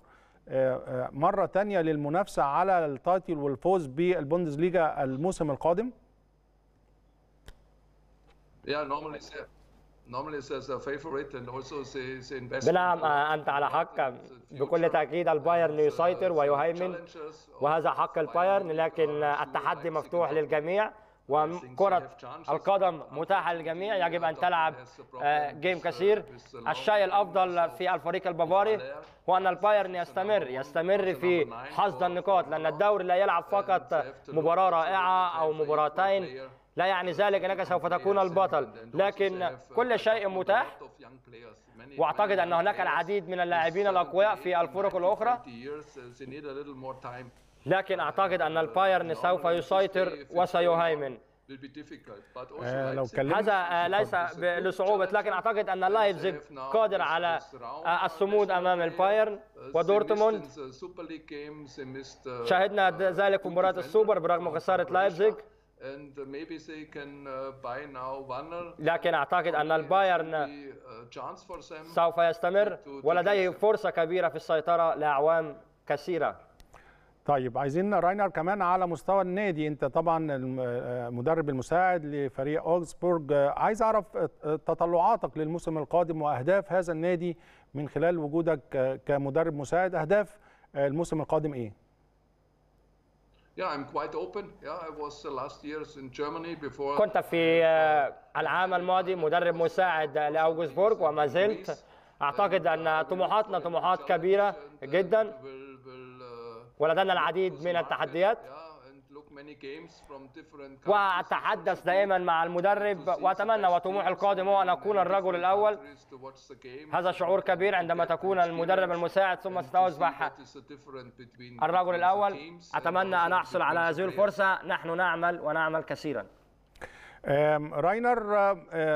آه، مرة تانية للمنافسة على التايتل والفوز ليجا الموسم القادم؟ Yeah, normally normally it's a favorite and also it's investment. بنعم آه، أنت على حق بكل تأكيد البايرن يسيطر ويهيمن وهذا حق البايرن لكن التحدي مفتوح للجميع وكرة القدم متاحة للجميع يجب أن تلعب جيم آه، uh, كثير الشيء الأفضل في الفريق البافاري هو أن البايرن يستمر يستمر في حصد النقاط لأن الدوري لا يلعب فقط مباراة رائعة أو مباراتين لا يعني ذلك انك سوف تكون البطل لكن uh, كل شيء متاح واعتقد ان هناك العديد من اللاعبين الاقوياء في الفرق uh, الاخرى uh, لكن اعتقد ان البايرن سوف يسيطر وسيهيمن آه، هذا آه، ليس لصعوبة لكن أعتقد أن لايبزيج قادر على آه، الصمود أمام البايرن ودورتموند شاهدنا ذلك في مباراة السوبر برغم خسارة لايبزيج and maybe they can uh, buy now Warner. لكن اعتقد ان البايرن سوف يستمر ولديه فرصه كبيره في السيطره لاعوام كثيره طيب عايزين راينر كمان على مستوى النادي انت طبعا المدرب آه، المساعد لفريق اوغسبورج عايز اعرف آه، تطلعاتك للموسم القادم واهداف هذا النادي من خلال وجودك كمدرب مساعد اهداف آه، الموسم القادم ايه Yeah, I'm quite open. Yeah, I was uh, last years in Germany before. كنت في آه، uh, العام الماضي مدرب مساعد لأوغسبورغ وما زلت أعتقد uh, أن طموحاتنا طموحات كبيرة جدا ولدينا العديد من التحديات. وأتحدث دائما مع المدرب وأتمنى وطموحي القادم هو أن أكون الرجل الأول هذا شعور كبير عندما تكون المدرب المساعد ثم ستوزع الرجل الأول أتمنى أن أحصل على هذه الفرصة نحن نعمل ونعمل كثيرا راينر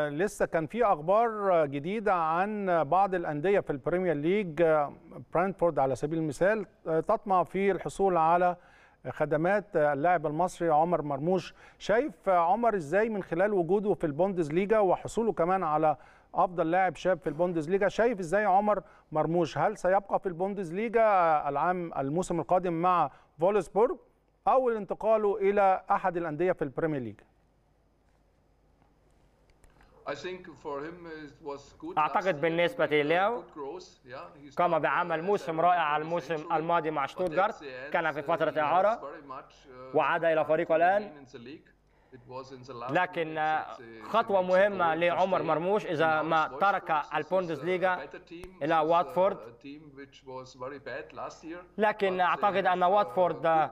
لسه كان في اخبار جديده عن بعض الانديه في البريمير ليج برانتفورد على سبيل المثال أه، تطمع في الحصول على خدمات اللاعب المصري عمر مرموش شايف عمر ازاي من خلال وجوده في البوندز ليجا وحصوله كمان على افضل لاعب شاب في البوندز ليجا شايف ازاي عمر مرموش هل سيبقى في البوندز ليجا العام الموسم القادم مع فولسبورغ او انتقاله الى احد الانديه في البريمير ليج أعتقد بالنسبة uh, له قام بعمل uh, موسم رائع الموسم الماضي مع شتوتجارت كان في uh, فترة إعارة وعاد إلى فريقه الآن لكن uh, خطوة مهمة لعمر مرموش إذا ما ترك uh, ليغا إلى uh, واتفورد لكن أعتقد أن واتفورد آه،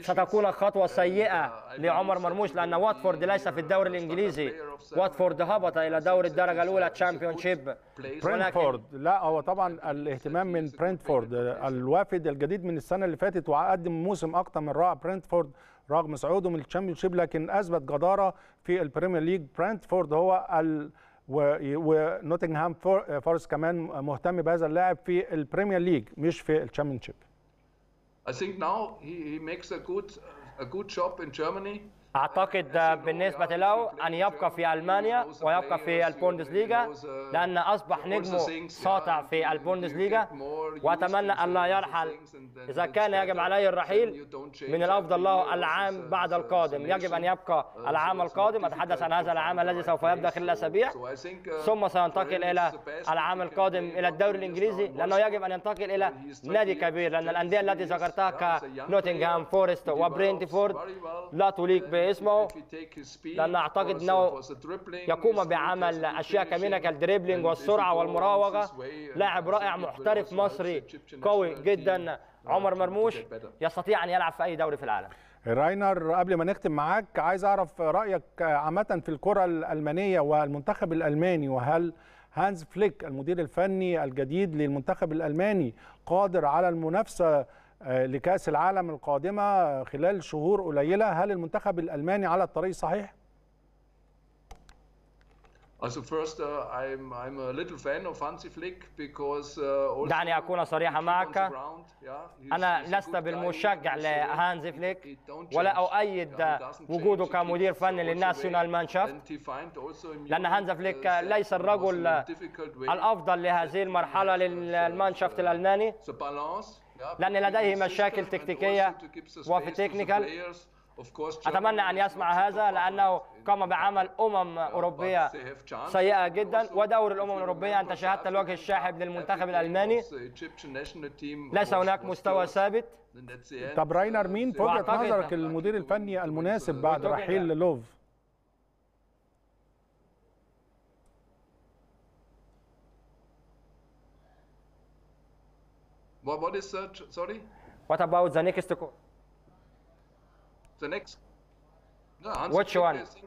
ستكون خطوة سيئة لعمر مرموش لأن واتفورد ليس في الدوري الإنجليزي واتفورد هبط إلى دوري الدرجة الأولى تشامبيونشيب برينتفورد لا هو طبعا الاهتمام من برينتفورد الوافد الجديد من السنة اللي فاتت وقدم موسم أكثر من رائع برينتفورد رغم صعوده الشامبيون شيب لكن اثبت جداره في البريمير ليج برانتفورد هو ال ونوتنغهام فورست كمان مهتم بهذا اللاعب في البريمير ليج مش في شيب. I think now he, he makes a good a good job in Germany أعتقد بالنسبة له أن يبقى في ألمانيا ويبقى في ليجا لأن أصبح نجمه ساطع في ليجا وأتمنى أن لا يرحل إذا كان يجب عليه الرحيل من الأفضل له العام بعد القادم يجب أن يبقى العام القادم أتحدث عن هذا العام الذي سوف يبدأ خلال أسابيع ثم سينتقل إلى العام القادم إلى الدوري الإنجليزي لأنه يجب أن ينتقل إلى نادي كبير لأن الأندية التي ذكرتها كنوتنغهام فورست وبرينتفورد لا تليق به اسمه لأن أعتقد أنه يقوم بعمل أشياء كمينة كالدريبلينج والسرعة والمراوغة uh, لاعب رائع محترف مصري قوي جدا عمر مرموش يستطيع أن يلعب في أي دوري في العالم راينر قبل ما نختم معاك عايز أعرف رأيك آه، عامة في الكرة الألمانية والمنتخب الألماني وهل هانز فليك المدير الفني الجديد للمنتخب الألماني قادر على المنافسة آه، لكأس العالم القادمة خلال شهور قليلة هل المنتخب الألماني على الطريق الصحيح؟ Also first, uh, I'm, I'm a little fan of Hansi Flick because uh, دعني أكون صريحا معك أنا لست بالمشجع uh, لهانزي فليك ولا أؤيد وجوده كمدير فني للناسيونال مانشافت لأن هانزي فليك ليس الرجل الأفضل لهذه المرحلة للمانشافت الألماني لأن لديه مشاكل تكتيكية وفي تكنيكال أتمنى أن يسمع هذا لأنه قام بعمل أمم أوروبية سيئة جدا ودور الأمم الأوروبية أنت شاهدت الوجه الشاحب للمنتخب الألماني ليس هناك مستوى ثابت طب راينر مين في وجهة نظرك المدير الفني المناسب بعد رحيل لوف What, what is uh, Sorry? What about the next code? The next? No, answer Which one? I, think,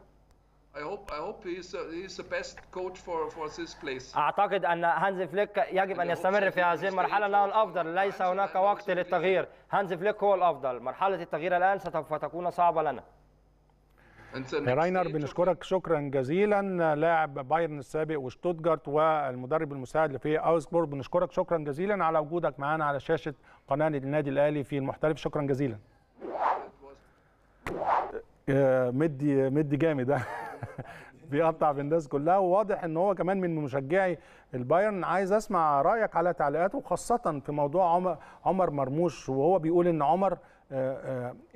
I hope I hope he's uh, he's the best coach for for this place. أعتقد أن هانز فليك يجب أن يستمر في هذه المرحلة أنه الأفضل ليس هناك وقت للتغيير هانز فليك هو الأفضل مرحلة التغيير الآن سوف تكون صعبة لنا راينر بنشكرك شكرا جزيلا لاعب بايرن السابق وشتوتجارت والمدرب المساعد لفي اوسبورغ بنشكرك شكرا جزيلا على وجودك معانا على شاشه قناه النادي الاهلي في المحترف شكرا جزيلا آه، مدي مدي جامد بيقطع في الناس كلها وواضح ان هو كمان من مشجعي البايرن عايز اسمع رايك على تعليقاته خاصه في موضوع عمر عمر مرموش وهو بيقول ان عمر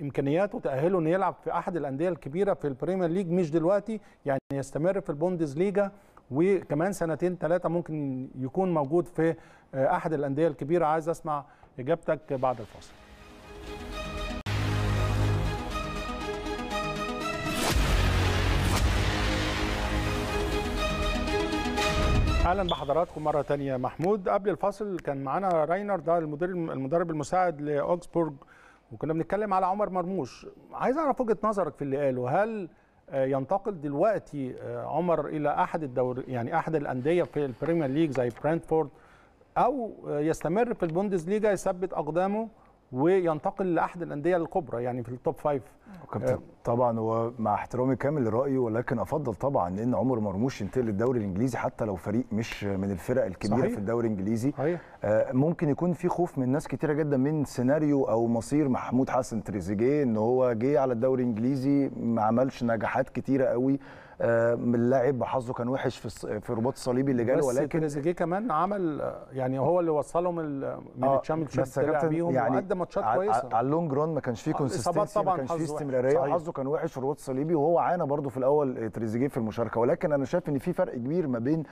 امكانياته تاهله انه يلعب في احد الانديه الكبيره في البريمير ليج مش دلوقتي يعني يستمر في البوندز ليجا وكمان سنتين ثلاثه ممكن يكون موجود في آه، احد الانديه الكبيره عايز اسمع اجابتك بعد الفاصل اهلا بحضراتكم مره تانية محمود قبل الفاصل كان معانا راينر ده المدير المدرب المساعد لاوكسبورغ وكنا بنتكلم على عمر مرموش عايز اعرف وجهه نظرك في اللي قاله هل آه، ينتقل دلوقتي آه، عمر الى احد الدور يعني احد الانديه في البريمير ليج زي برنتفورد او آه، يستمر في ليجا يثبت اقدامه وينتقل لاحد الانديه الكبرى يعني في التوب فايف آه. طبعا هو مع احترامي كامل لرايه ولكن افضل طبعا ان عمر مرموش ينتقل للدوري الانجليزي حتى لو فريق مش من الفرق الكبيره صحيح. في الدوري الانجليزي صحيح. آه، ممكن يكون في خوف من ناس كتيره جدا من سيناريو او مصير محمود حسن تريزيجيه ان هو جه على الدوري الانجليزي ما عملش نجاحات كتيره قوي آه، من اللاعب حظه كان وحش في في رباط الصليبي اللي جاله ولكن بس تريزيجيه كمان عمل يعني هو اللي وصلهم من الشامبيونشيب آه، بس طلع بيهم يعني وقدم ماتشات كويسه على اللونج ران ما كانش فيه كونسستنسي آه، ما كانش فيه يعني. استمراريه حظه كان وحش في رباط الصليبي وهو عانى برده في الاول تريزيجيه في المشاركه ولكن انا شايف ان في فرق كبير ما بين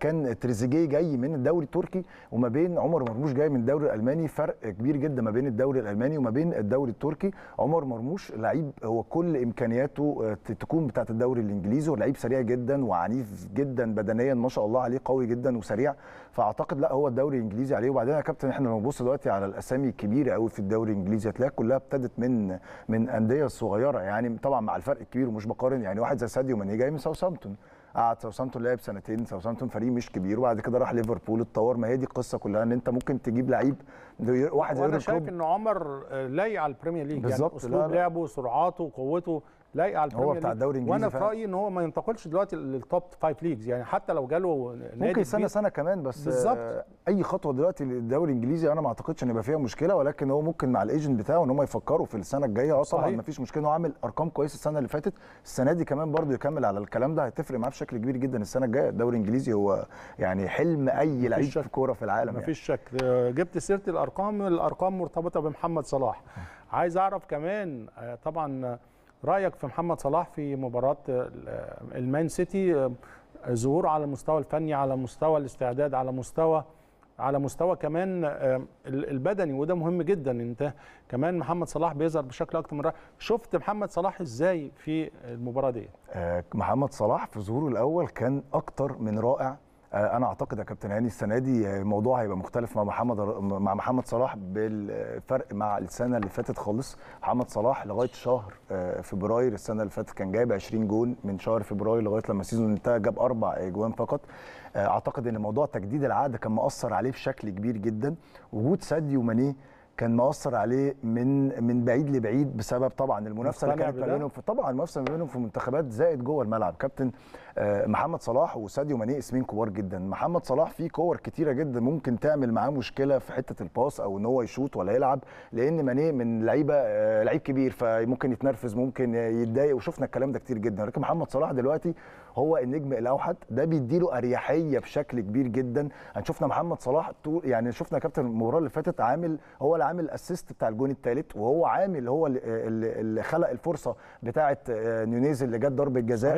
كان تريزيجيه جاي من الدوري التركي وما بين عمر مرموش جاي من الدوري الالماني فرق كبير جدا ما بين الدوري الالماني وما بين الدوري التركي عمر مرموش لعيب هو كل امكانياته تكون بتاعه الدوري الانجليزي بليزو لعيب سريع جدا وعنيف جدا بدنيا ما شاء الله عليه قوي جدا وسريع فاعتقد لا هو الدوري الانجليزي عليه وبعدين يا كابتن احنا لو نبص دلوقتي على الاسامي الكبيره قوي في الدوري الانجليزي هتلاقيها كلها ابتدت من من انديه صغيره يعني طبعا مع الفرق الكبير ومش بقارن يعني واحد زي ساديو ماني جاي من ساوثامبتون قعد ساوثامبتون لعب سنتين ساوثامبتون فريق مش كبير وبعد كده راح ليفربول اتطور ما هي دي القصه كلها ان انت ممكن تجيب لعيب واحد زي انا شايف ان عمر آه، لايق على البريمير ليج يعني اسلوب لعبه سرعاته قوته لايقه على هو بتاع الدوري الانجليزي وانا في رايي ان هو ما ينتقلش دلوقتي للتوب فايف ليجز يعني حتى لو جاله نادي ممكن سنه سنه كمان بس بالظبط اي خطوه دلوقتي للدوري الانجليزي انا ما اعتقدش ان يبقى فيها مشكله ولكن هو ممكن مع الايجنت بتاعه ان هم يفكروا في السنه الجايه اه طبعا ما فيش مشكله هو عامل ارقام كويسه السنه اللي فاتت السنه دي كمان برده يكمل على الكلام ده هتفرق معاه بشكل كبير جدا السنه الجايه الدوري الانجليزي هو يعني حلم اي لعيب في كوره في العالم ما فيش يعني. شك جبت سيره الارقام الارقام مرتبطه بمحمد صلاح عايز اعرف كمان آه، طبعا رايك في محمد صلاح في مباراه المان سيتي ظهوره على المستوى الفني على مستوى الاستعداد على مستوى على مستوى كمان آه، البدني وده مهم جدا انت كمان محمد صلاح بيظهر بشكل اكتر من رأي. شفت محمد صلاح ازاي في المباراه دي آه، محمد صلاح في ظهوره الاول كان اكتر من رائع آه، انا اعتقد يا كابتن هاني السنه دي الموضوع هيبقى مختلف مع محمد مع محمد صلاح بالفرق مع السنه اللي فاتت خالص محمد صلاح لغايه شهر آه، فبراير السنه اللي فاتت كان جايب 20 جون من شهر فبراير لغايه لما السيزون انتهى جاب اربع اجوان آه، فقط اعتقد ان موضوع تجديد العقد كان مأثر عليه بشكل كبير جدا وجود ساديو ماني كان مؤثر عليه من من بعيد لبعيد بسبب طبعا المنافسه اللي كانت ما بينهم طبعا المنافسه ما بينهم في منتخبات زائد جوه الملعب كابتن آه، محمد صلاح وساديو ماني اسمين كبار جدا محمد صلاح فيه كور كتيره جدا ممكن تعمل معاه مشكله في حته الباس او ان هو يشوط ولا يلعب لان ماني من لعيبه آه، لعيب كبير فممكن يتنرفز ممكن يتضايق وشفنا الكلام ده كتير جدا لكن محمد صلاح دلوقتي هو النجم الاوحد ده بيديله اريحيه بشكل كبير جدا يعني شفنا محمد صلاح يعني شفنا كابتن المباراه اللي فاتت عامل هو اللي عامل اسيست بتاع الجون الثالث وهو عامل هو اللي خلق الفرصه بتاعه آه، نيونيز اللي جت ضربه جزاء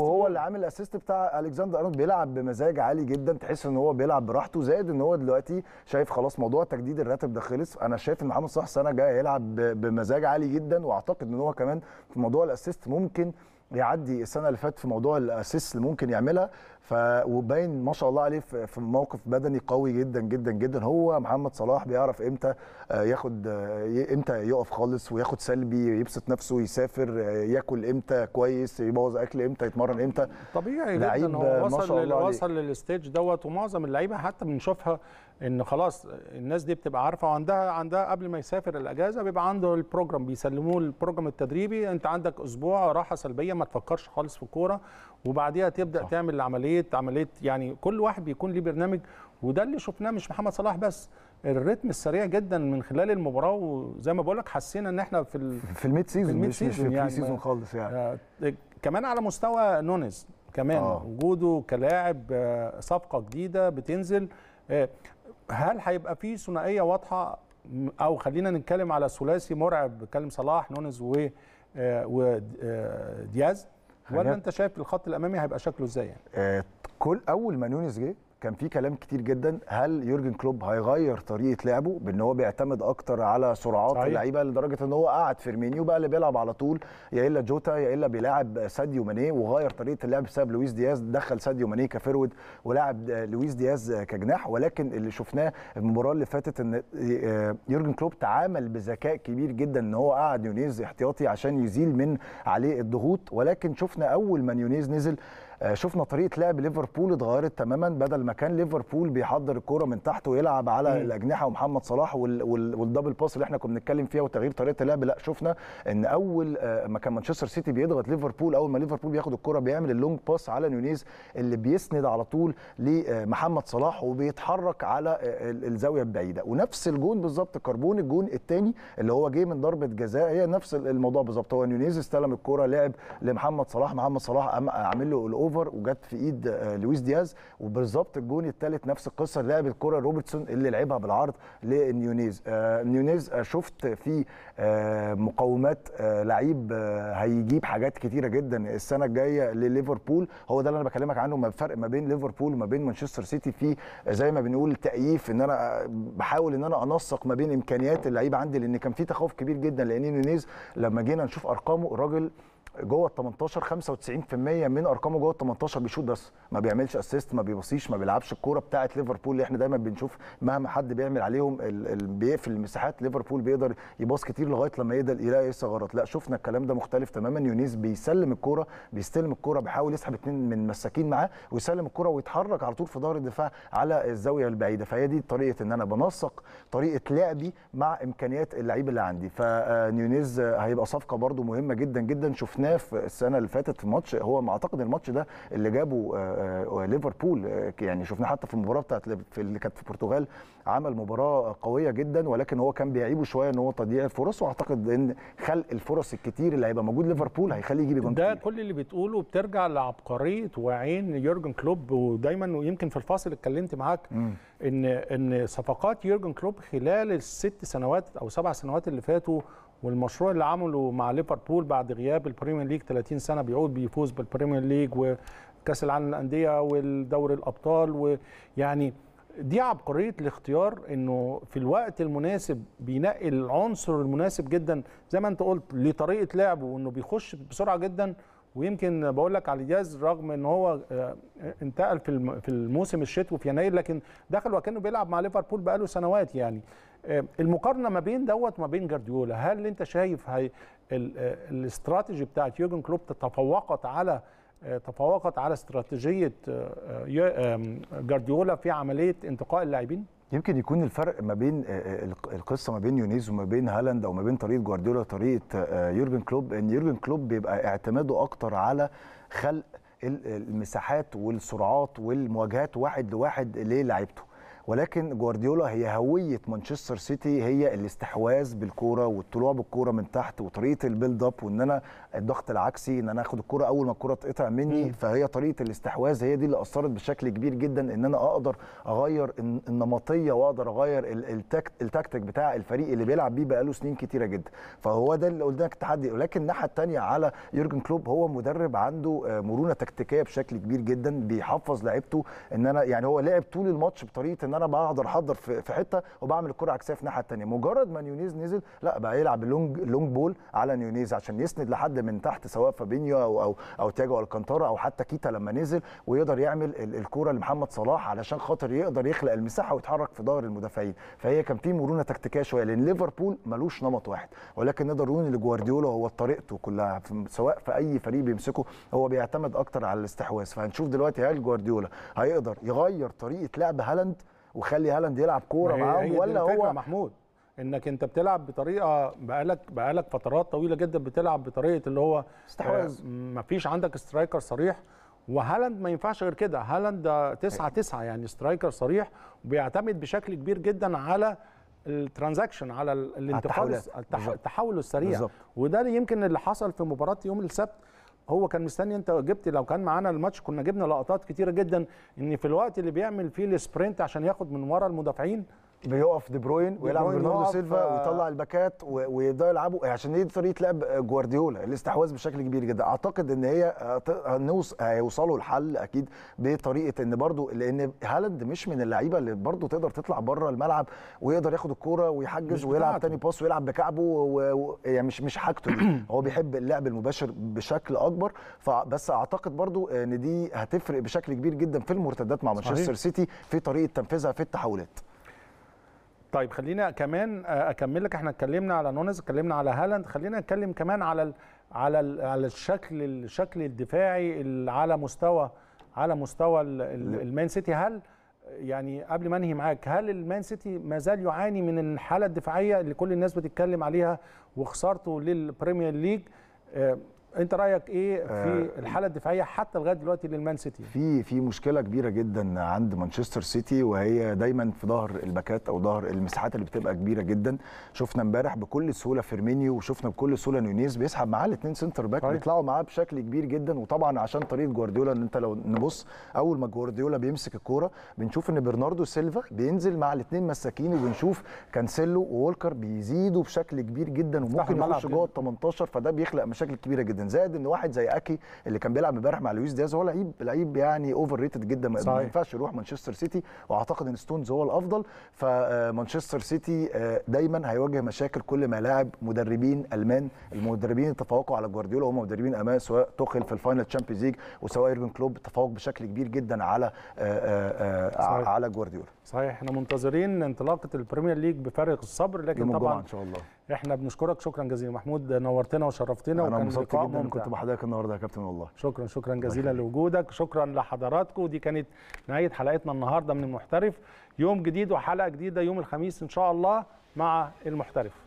وهو اللي عامل الاسيست بتاع الكسندر ارنولد بيلعب بمزاج عالي جدا تحس ان هو بيلعب براحته زائد ان هو دلوقتي شايف خلاص موضوع تجديد الراتب ده خلص انا شايف ان محمد صلاح السنه الجايه هيلعب بمزاج عالي جدا واعتقد ان هو كمان في موضوع الاسيست ممكن يعدي السنه اللي فاتت في موضوع الاسيست اللي ممكن يعملها ف وباين ما شاء الله عليه في موقف بدني قوي جدا جدا جدا هو محمد صلاح بيعرف امتى آه، ياخد آه، امتى يقف خالص وياخد سلبي يبسط نفسه يسافر آه، ياكل امتى كويس يبوظ اكل امتى يتمرن امتى طبيعي جدا هو وصل ما شاء الله وصل للستيج دوت ومعظم اللعيبه حتى بنشوفها ان خلاص الناس دي بتبقى عارفه وعندها عندها قبل ما يسافر الاجازه بيبقى عنده البروجرام بيسلموه البروجرام التدريبي انت عندك اسبوع راحه سلبيه ما تفكرش خالص في الكوره وبعديها تبدا صح. تعمل عمليه عمليه يعني كل واحد بيكون ليه برنامج وده اللي شفناه مش محمد صلاح بس الريتم السريع جدا من خلال المباراه وزي ما بقول لك حسينا ان احنا في في الميد سيزون مش, سيزون مش في يعني سيزون خالص يعني آه، إيه، كمان على مستوى نونيز كمان آه. وجوده كلاعب آه، صفقه جديده بتنزل آه، هل هيبقى في ثنائيه واضحه او خلينا نتكلم على ثلاثي مرعب بكلم صلاح نونز و آه، ودياز آه، ولا انت شايف الخط الامامي هيبقى شكله ازاي يعني؟ آه، كل اول ما نونز جه كان في كلام كتير جدا هل يورجن كلوب هيغير طريقه لعبه بان هو بيعتمد اكتر على سرعات اللعيبه لدرجه ان هو قعد فيرمينيو بقى اللي بيلعب على طول يا الا جوتا يا الا بيلعب ساديو ماني وغير طريقه اللعب بسبب لويس دياز دخل ساديو ماني كفرود ولعب لويس دياز كجناح ولكن اللي شفناه المباراه اللي فاتت ان آه، يورجن كلوب تعامل بذكاء كبير جدا ان هو قعد يونيز احتياطي عشان يزيل من عليه الضغوط ولكن شفنا اول ما يونيز نزل آه، شفنا طريقه لعب ليفربول اتغيرت تماما بدل ما كان ليفربول بيحضر الكوره من تحت ويلعب على مم. الاجنحه ومحمد صلاح والدبل باس اللي احنا كنا بنتكلم فيها وتغيير طريقه اللعب لا شفنا ان اول آه، ما كان مانشستر سيتي بيضغط ليفربول اول ما ليفربول بياخد الكوره بيعمل اللونج باس على نونيز اللي بيسند على طول لمحمد آه، صلاح وبيتحرك على الزاويه البعيده ونفس الجون بالظبط كربون الجون الثاني اللي هو جه من ضربه جزاء هي نفس الموضوع بالظبط هو نونيز استلم الكوره لعب لمحمد صلاح محمد صلاح عامل له الاوفر اوفر وجت في ايد آه، لويس دياز وبالظبط الجون الثالث نفس القصه لعب الكره روبرتسون اللي لعبها بالعرض لنيونيز آه، نيونيز آه، شفت في مقومات لعيب هيجيب حاجات كتيره جدا السنه الجايه لليفربول هو ده اللي انا بكلمك عنه ما الفرق ما بين ليفربول وما بين مانشستر سيتي في زي ما بنقول تأييف ان انا بحاول ان انا انسق ما بين امكانيات اللعيبه عندي لان كان في تخوف كبير جدا لان نيونيز لما جينا نشوف ارقامه الراجل جوه ال 18 95% من ارقامه جوه ال 18 بيشوط بس ما بيعملش اسيست ما بيبصيش ما بيلعبش الكوره بتاعه ليفربول اللي احنا دايما بنشوف مهما حد بيعمل عليهم بيقفل المساحات ليفربول بيقدر يباص كتير لغايه لما يقدر يلاقي ثغرات لا شفنا الكلام ده مختلف تماما يونيز بيسلم الكوره بيستلم الكوره بيحاول يسحب اثنين من مساكين معاه ويسلم الكوره ويتحرك على طول في ظهر الدفاع على الزاويه البعيده فهي دي طريقه ان انا بنسق طريقه لعبي مع امكانيات اللعيب اللي عندي فنيونيز آه، هيبقى صفقه برده مهمه جدا جدا شفنا شفناه في السنه اللي فاتت في ماتش هو اعتقد الماتش ده اللي جابه آه، آه، آه، ليفربول يعني شفناه حتى في المباراه بتاعت اللي كانت في البرتغال عمل مباراه قويه جدا ولكن هو كان بيعيبه شويه ان هو تضييع الفرص واعتقد ان خلق الفرص الكتير اللي هيبقى موجود ليفربول هيخليه يجيب جون ده كل اللي بتقوله بترجع لعبقريه وعين يورجن كلوب ودايما ويمكن في الفاصل اتكلمت معاك ان ان صفقات يورجن كلوب خلال الست سنوات او سبع سنوات اللي فاتوا والمشروع اللي عمله مع ليفربول بعد غياب البريمير ليج 30 سنه بيعود بيفوز بالبريمير ليج وكاس العالم للانديه والدوري الابطال ويعني دي عبقريه الاختيار انه في الوقت المناسب بينقي العنصر المناسب جدا زي ما انت قلت لطريقه لعبه وانه بيخش بسرعه جدا ويمكن بقول لك على دياز رغم ان هو آه، انتقل في في الموسم الشتوي في يناير لكن دخل وكانه بيلعب مع ليفربول بقاله سنوات يعني آه، المقارنه ما بين دوت وما بين جارديولا هل انت شايف هاي آه، الاستراتيجي بتاعت يورجن كلوب تفوقت على آه، تفوقت على استراتيجيه جارديولا في عمليه انتقاء اللاعبين يمكن يكون الفرق ما بين القصه ما بين يونيز وما بين هالاند او ما بين طريقه جوارديولا وطريقه يورجن كلوب ان يورجن كلوب بيبقى اعتماده اكتر على خلق المساحات والسرعات والمواجهات واحد لواحد للاعيبته ولكن جوارديولا هي هويه مانشستر سيتي هي الاستحواذ بالكوره والطلوع بالكوره من تحت وطريقه البيلد اب وان انا الضغط العكسي ان انا اخد الكوره اول ما الكوره تقطع مني م. فهي طريقه الاستحواذ هي دي اللي اثرت بشكل كبير جدا ان انا اقدر اغير النمطيه واقدر اغير التكتيك بتاع الفريق اللي بيلعب بيه بقاله سنين كتيره جدا فهو ده اللي قلنا لك التحدي ولكن الناحيه الثانيه على يورجن كلوب هو مدرب عنده آه، مرونه تكتيكيه بشكل كبير جدا بيحفظ لعيبته ان انا يعني هو لعب طول الماتش بطريقه ان انا بقدر احضر في حته وبعمل الكره عكسيه في الناحيه الثانيه مجرد ما نيونيز نزل لا بقى يلعب لونج لونج بول على نيونيز عشان يسند لحد من تحت سواء فابينيو او او او تياجو الكانتارا او حتى كيتا لما نزل ويقدر يعمل الكوره لمحمد صلاح علشان خاطر يقدر يخلق المساحه ويتحرك في ظهر المدافعين فهي كان في مرونه تكتيكيه شويه لان ليفربول ملوش نمط واحد ولكن نقدر نقول ان جوارديولا هو طريقته كلها سواء في اي فريق بيمسكه هو بيعتمد اكتر على الاستحواذ فهنشوف دلوقتي هل جوارديولا هيقدر يغير طريقه لعب هالاند وخلي هالاند يلعب كوره معاهم ولا هو محمود انك انت بتلعب بطريقه بقالك بقالك فترات طويله جدا بتلعب بطريقه اللي هو استحواذ آه، مفيش عندك سترايكر صريح وهالاند ما ينفعش غير كده هالاند 9 9 إيه. يعني سترايكر صريح وبيعتمد بشكل كبير جدا على الترانزاكشن على الانتقال التحول السريع بالزبط. وده يمكن اللي حصل في مباراه يوم السبت هو كان مستني انت جبت لو كان معانا الماتش كنا جبنا لقطات كتيره جدا ان في الوقت اللي بيعمل فيه السبرنت عشان ياخد من ورا المدافعين بيقف دي بروين ويلعب برناردو سيلفا ويطلع الباكات ويبداوا يلعبوا عشان دي طريقه لعب جوارديولا الاستحواذ بشكل كبير جدا اعتقد ان هي آه، هيوصلوا الحل اكيد بطريقه ان برضو لان هالاند مش من اللعيبه اللي برضو تقدر تطلع بره الملعب ويقدر ياخد الكوره ويحجز ويلعب تاني باس ويلعب بكعبه و... يعني مش مش حاجته هو بيحب اللعب المباشر بشكل اكبر فبس اعتقد برضو ان دي هتفرق بشكل كبير جدا في المرتدات مع مانشستر سيتي في طريقه تنفيذها في التحولات طيب خلينا كمان آه، اكمل لك احنا اتكلمنا على نونز اتكلمنا على هالاند خلينا نتكلم كمان على الـ على الـ على الشكل الشكل الدفاعي على مستوى على مستوى المان سيتي هل يعني قبل ما انهي معاك هل المان سيتي ما زال يعاني من الحاله الدفاعيه اللي كل الناس بتتكلم عليها وخسارته للبريمير ليج آه، انت رايك ايه في آه، الحاله الدفاعيه حتى لغايه دلوقتي للمان سيتي في في مشكله كبيره جدا عند مانشستر سيتي وهي دايما في ظهر الباكات او ظهر المساحات اللي بتبقى كبيره جدا شفنا امبارح بكل سهوله فيرمينيو وشفنا بكل سهوله نونيز بيسحب معاه الاثنين سنتر باك طيب. بيطلعوا معاه بشكل كبير جدا وطبعا عشان طريقه جوارديولا ان انت لو نبص اول ما جوارديولا بيمسك الكوره بنشوف ان برناردو سيلفا بينزل مع الاثنين مساكين وبنشوف كانسيلو وولكر بيزيدوا بشكل كبير جدا وممكن يخش جوه يعني. ال 18 فده بيخلق مشاكل كبيره جدا زائد ان واحد زي اكي اللي كان بيلعب امبارح مع لويس دياز هو لعيب لعيب يعني اوفر ريتد جدا ما ينفعش يروح مانشستر سيتي واعتقد ان ستونز هو الافضل فمانشستر آه، سيتي آه، دايما هيواجه مشاكل كل ما لاعب مدربين المان المدربين تفوقوا على جوارديولا وهم مدربين امان سواء توخل في الفاينل تشامبيونز ليج وسواء يورجن كلوب تفوق بشكل كبير جدا على آه، على جوارديولا صحيح احنا منتظرين انطلاقه البريمير ليج بفارغ الصبر لكن طبعا ان شاء الله احنا بنشكرك شكرا جزيلا محمود نورتنا وشرفتنا انا مبسوط جدا كنت بحضرتك النهارده يا كابتن والله شكرا شكرا جزيلا لوجودك شكرا لحضراتكم دي كانت نهايه حلقتنا النهارده من المحترف يوم جديد وحلقه جديده يوم الخميس ان شاء الله مع المحترف